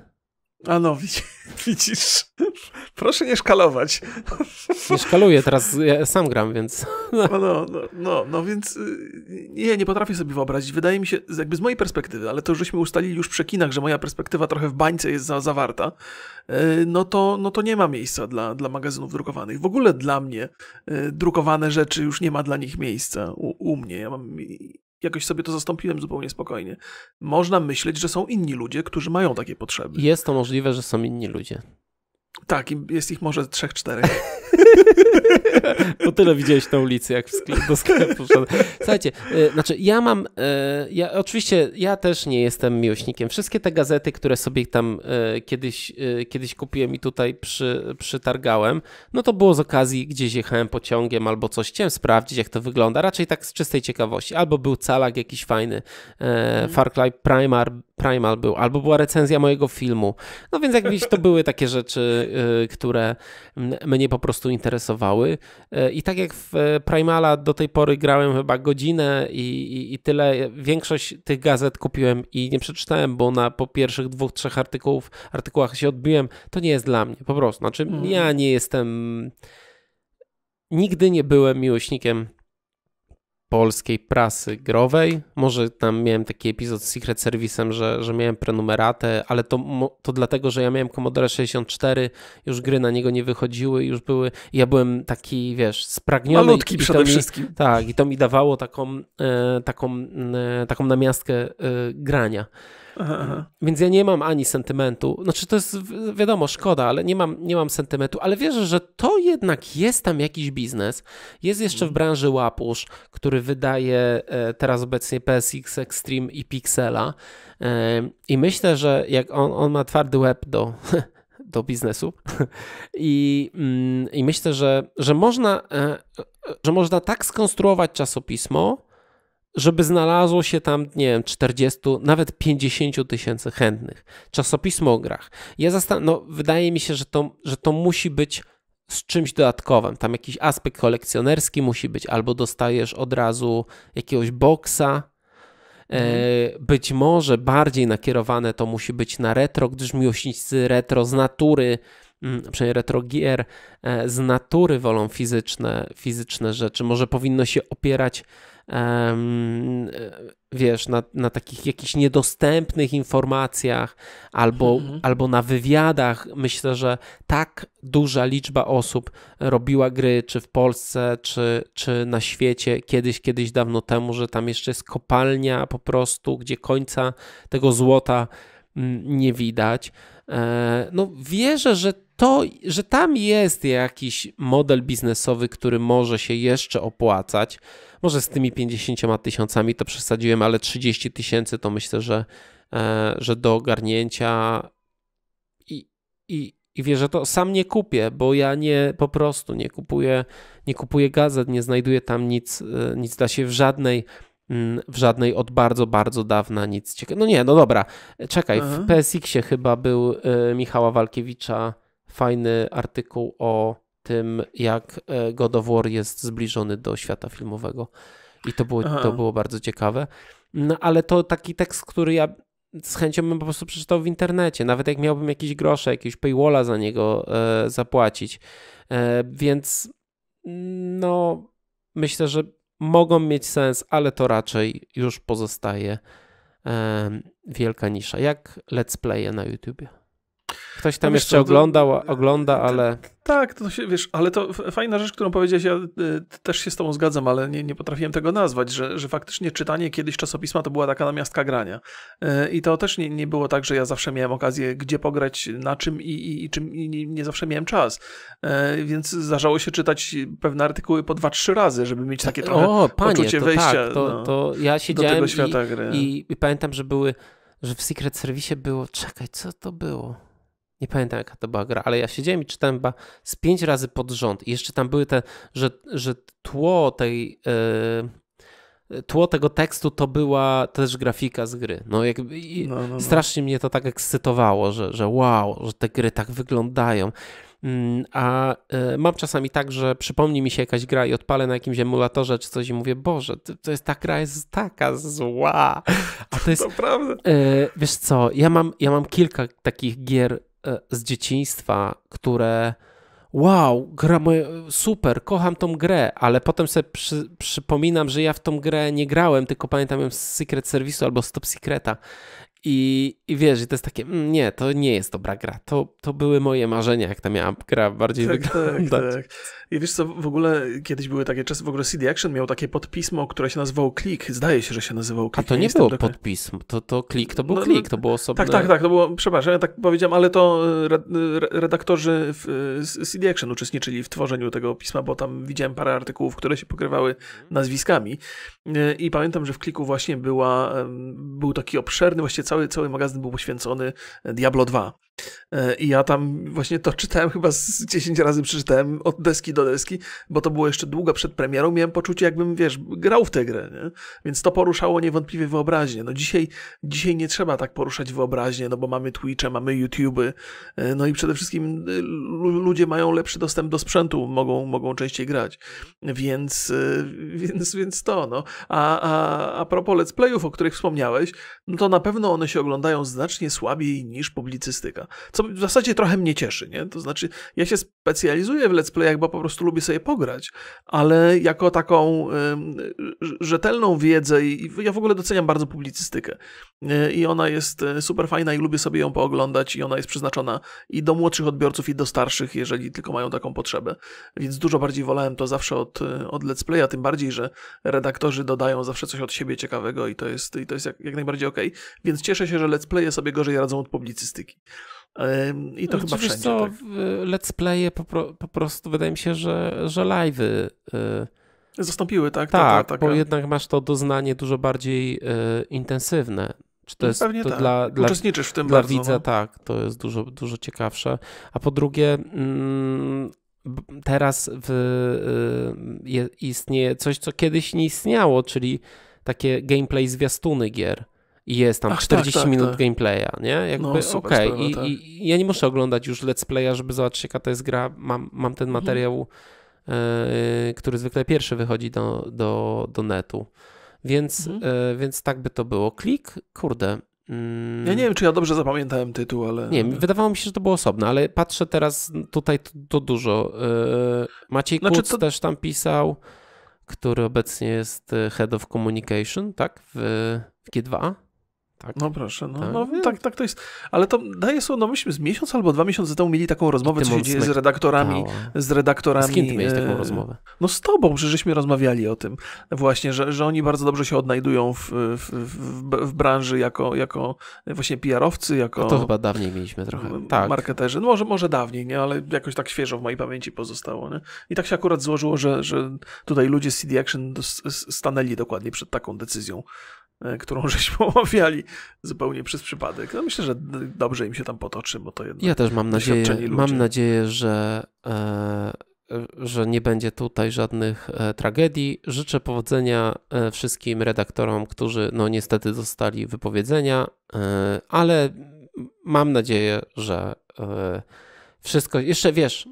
A no, [LAUGHS] widzisz. Proszę nie szkalować. Nie szkaluję, teraz ja sam gram, więc. No, no, no, no, no więc y, nie, nie potrafię sobie wyobrazić. Wydaje mi się, jakby z mojej perspektywy, ale to żeśmy ustalili już przy kinach, że moja perspektywa trochę w bańce jest za, zawarta, y, no to, no to nie ma miejsca dla, dla magazynów drukowanych. W ogóle dla mnie y, drukowane rzeczy już nie ma dla nich miejsca u, u mnie. Ja mam jakoś sobie to zastąpiłem zupełnie spokojnie. Można myśleć, że są inni ludzie, którzy mają takie potrzeby. Jest to możliwe, że są inni ludzie. Tak, jest ich może trzech, czterech. Po [LAUGHS] tyle widziałeś na ulicy, jak w sklep, do sklepu Słuchajcie, y, znaczy ja mam, y, ja, oczywiście ja też nie jestem miłośnikiem. Wszystkie te gazety, które sobie tam y, kiedyś, kiedyś kupiłem i tutaj przy, przytargałem, no to było z okazji, gdzieś jechałem pociągiem albo coś, chciałem sprawdzić, jak to wygląda. Raczej tak z czystej ciekawości. Albo był calak jakiś fajny, Farclay mhm. Far Cry Primar, Primal był, albo była recenzja mojego filmu. No więc jak widzisz, to były takie rzeczy, y, które mnie po prostu interesowały. Y, I tak jak w e, Primala do tej pory grałem chyba godzinę i, i, i tyle, większość tych gazet kupiłem i nie przeczytałem, bo na po pierwszych dwóch, trzech artykułów, artykułach się odbiłem. To nie jest dla mnie, po prostu. Znaczy, mm. ja nie jestem. Nigdy nie byłem miłośnikiem polskiej prasy growej. Może tam miałem taki epizod z Secret Service'em, że, że miałem prenumeratę, ale to, to dlatego, że ja miałem Commodore 64, już gry na niego nie wychodziły, już były. Ja byłem taki, wiesz, spragniony. Malutki i, przede i mi, wszystkim. Tak, i to mi dawało taką, e, taką, e, taką namiastkę e, grania. Aha. Więc ja nie mam ani sentymentu. Znaczy, to jest wiadomo, szkoda, ale nie mam, nie mam sentymentu, ale wierzę, że to jednak jest tam jakiś biznes. Jest jeszcze w mhm. branży łapusz, który wydaje e, teraz obecnie PSX Extreme i Pixela. E, I myślę, że jak on, on ma twardy łeb do [LAUGHS] do biznesu. [LAUGHS] I, mm, I myślę, że, że, można, e, że można tak skonstruować czasopismo, żeby znalazło się tam, nie wiem, 40, nawet 50 tysięcy chętnych. Czasopismo o grach. Ja zastan- no, wydaje mi się, że to, że to musi być z czymś dodatkowym. Tam jakiś aspekt kolekcjonerski musi być, albo dostajesz od razu jakiegoś boksa. E, mhm. być może bardziej nakierowane to musi być na retro, gdyż miłośnicy retro z natury przynajmniej mm, retro gier, e, z natury wolą fizyczne, fizyczne rzeczy. Może powinno się opierać e, wiesz, na, na takich jakichś niedostępnych informacjach albo, mhm. albo na wywiadach. Myślę, że tak duża liczba osób robiła gry, czy w Polsce, czy, czy na świecie kiedyś, kiedyś dawno temu, że tam jeszcze jest kopalnia po prostu, gdzie końca tego złota mm, nie widać. E, no wierzę, że to, że tam jest jakiś model biznesowy, który może się jeszcze opłacać. Może z tymi 50 tysiącami to przesadziłem, ale 30 tysięcy to myślę, że, e, że do ogarnięcia i, i, i wierzę to. Sam nie kupię, bo ja nie po prostu nie kupuję, nie kupuję gazet, nie znajduję tam nic, e, nic da się w żadnej Mm, w żadnej od bardzo, bardzo dawna nic ciekawego. No nie, no dobra, czekaj, Aha. w PSX-ie chyba był y, Michała Walkiewicza fajny artykuł o tym, jak e, God of War jest zbliżony do świata filmowego. I to było, to było bardzo ciekawe. No ale to taki tekst, który ja z chęcią bym po prostu przeczytał w internecie, nawet jak miałbym jakieś grosze, jakiegoś paywalla za niego e, zapłacić. E, więc mm, no myślę, że mogą mieć sens, ale to raczej już pozostaje wielka nisza, jak let's play na YouTubie. Ktoś tam no jeszcze co, oglądał, to, ogląda, ale... Tak, to się, wiesz, ale to fajna rzecz, którą powiedziałeś, ja y, też się z tobą zgadzam, ale nie, nie potrafiłem tego nazwać, że, że faktycznie czytanie kiedyś czasopisma to była taka namiastka grania. Y, I to też nie, nie było tak, że ja zawsze miałem okazję gdzie pograć, na czym i, i, i czym i nie zawsze miałem czas. Y, więc zdarzało się czytać pewne artykuły po dwa, trzy razy, żeby mieć takie trochę o, panie, poczucie to wejścia tak, to, no, to ja siedziałem do tego świata i, gry. No. I, i pamiętam, że były, że w Secret Service było, czekaj, co to było? nie pamiętam jaka to była gra, ale ja siedziałem i czytałem chyba z pięć razy pod rząd i jeszcze tam były te, że, że tło tej... Yy, tło tego tekstu to była też grafika z gry. No, jakby, no, no, no. Strasznie mnie to tak ekscytowało, że, że wow, że te gry tak wyglądają. Mm, a e, mam czasami tak, że przypomni mi się jakaś gra i odpalę na jakimś emulatorze czy coś i mówię, Boże, to jest ta gra jest taka zła. A to jest. [LAUGHS] To prawda. E, wiesz co, ja mam, ja mam kilka takich gier z dzieciństwa, które wow, gra super, kocham tą grę, ale potem sobie przy, przypominam, że ja w tą grę nie grałem, tylko pamiętam ją z Secret Service albo stop Secreta i, I wiesz, i to jest takie, mm, nie, to nie jest dobra gra. To, to były moje marzenia, jak ta miała gra bardziej tak, wyglądać. Tak, tak. I wiesz co, w ogóle kiedyś były takie czasy, w ogóle CD Action miał takie podpismo, które się nazywało Klik. Zdaje się, że się nazywał Klik. A to nie, nie było dokładnie... to, to Klik, to był no, no, Klik, to było osobne. Tak, tak, tak, to było, przepraszam, ja tak powiedziałem, ale to e, redaktorzy e, z CD Action uczestniczyli w tworzeniu tego pisma, bo tam widziałem parę artykułów, które się pokrywały mhm. nazwiskami. E, I pamiętam, że w Kliku właśnie była, był taki obszerny, właściwie cały, cały magazyn był poświęcony Diablo 2. E, I ja tam właśnie to czytałem, chyba z 10 razy przeczytałem od deski do deski, bo to było jeszcze długo przed premierą. Miałem poczucie, jakbym, wiesz, grał w tę grę, nie? więc to poruszało niewątpliwie wyobraźnię. No dzisiaj, dzisiaj nie trzeba tak poruszać wyobraźnię, no bo mamy Twitche, mamy YouTube, e, no i przede wszystkim y, ludzie mają lepszy dostęp do sprzętu, mogą, mogą częściej grać. Więc, y, [LAUGHS] więc, więc to, no. A, a, a propos let's playów, o których wspomniałeś, no to na pewno one się oglądają znacznie słabiej niż publicystyka. Co w zasadzie trochę mnie cieszy, nie? To znaczy, ja się specjalizuję w let's playach, bo po prostu lubię sobie pograć, ale jako taką rzetelną wiedzę i ja w ogóle doceniam bardzo publicystykę. I ona jest e, super fajna i lubię sobie ją pooglądać i ona jest przeznaczona i do młodszych odbiorców i do starszych, jeżeli tylko mają taką potrzebę. Więc dużo bardziej wolałem to zawsze od, e, od let's playa, tym bardziej, że redaktorzy dodają zawsze coś od siebie ciekawego i to jest, i to jest jak, jak najbardziej ok. Więc cieszę się, że let's playe sobie gorzej radzą od publicystyki. I to chyba wszędzie. Co, tak. Y, let's playe po, po, prostu wydaje mi się, że, że live'y y, Zastąpiły, tak? Tak, ta, ta, bo tak. jednak masz to doznanie dużo bardziej y, intensywne. Czy to no, jest Pewnie to tak. dla, dla, Uczestniczysz w tym dla bardzo, widza, no. tak, to jest dużo, dużo ciekawsze. A po drugie, mm, teraz w, y, istnieje coś, co kiedyś nie istniało, czyli takie gameplay zwiastuny gier i jest tam Ach, 40 tak, tak, minut tak. gameplaya, nie? No, Jakby, no, okay. I, tak. I, ja nie muszę oglądać już let's playa, żeby zobaczyć jaka to jest gra, mam, mam ten mhm. materiał, e, który zwykle pierwszy wychodzi do, do, do netu, więc, mhm. E, więc tak by to było. Klik, kurde, mm. ja nie wiem, czy ja dobrze zapamiętałem tytuł, ale. Nie, wydawało mi się, że to było osobne, ale patrzę teraz tutaj to, to dużo. E, Maciej znaczy, Kuc to... też tam pisał, który obecnie jest head of communication, tak? W, w G2. Tak? No proszę, no, tak. no tak, tak to jest. Ale to daje słowo, no myśmy z miesiąc albo dwa miesiące temu mieli taką rozmowę, co się dzieje z redaktorami, z redaktorami. Z kim ty miałeś taką e, rozmowę? No z tobą, że żeśmy rozmawiali o tym właśnie, że, że oni bardzo dobrze się odnajdują w, w, w, w branży jako, jako właśnie PR-owcy, jako... No to chyba dawniej mieliśmy trochę. Tak. Marketerzy. No może, może dawniej, nie? Ale jakoś tak świeżo w mojej pamięci pozostało, nie? I tak się akurat złożyło, że, że tutaj ludzie z CD Action stanęli dokładnie przed taką decyzją, E, którą [LAUGHS] żeśmy omawiali zupełnie przez przypadek. No myślę, że dobrze im się tam potoczy, bo to jednak Ja też mam nadzieję, mam nadzieję że, e, e, że nie będzie tutaj żadnych e, tragedii. Życzę powodzenia e, wszystkim redaktorom, którzy no niestety dostali wypowiedzenia, ale mam nadzieję, że wszystko, jeszcze wiesz,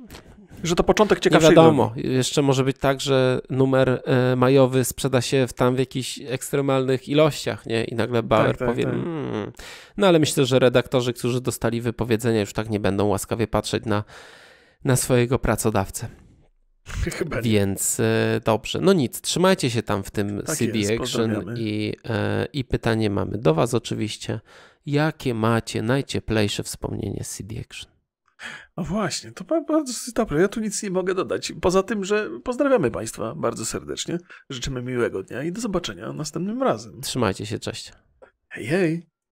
że to początek ciekawszej Nie wiadomo, drogi. jeszcze może być tak, że numer e, majowy sprzeda się w tam w jakichś ekstremalnych ilościach, nie? I nagle Bauer tak, tak, powie, tak. Hmm. no ale myślę, że redaktorzy, którzy dostali wypowiedzenia już tak nie będą łaskawie patrzeć na, na swojego pracodawcę. [LAUGHS] Chyba Więc e, dobrze, no nic, trzymajcie się tam w tym tak CD jest, Action i, e, i pytanie mamy do Was oczywiście. Jakie macie najcieplejsze wspomnienie z CD Action? No właśnie, to bardzo dobre. Ja tu nic nie mogę dodać. Poza tym, że pozdrawiamy Państwa bardzo serdecznie. Życzymy miłego dnia i do zobaczenia następnym razem. Trzymajcie się, cześć. Hej, hej.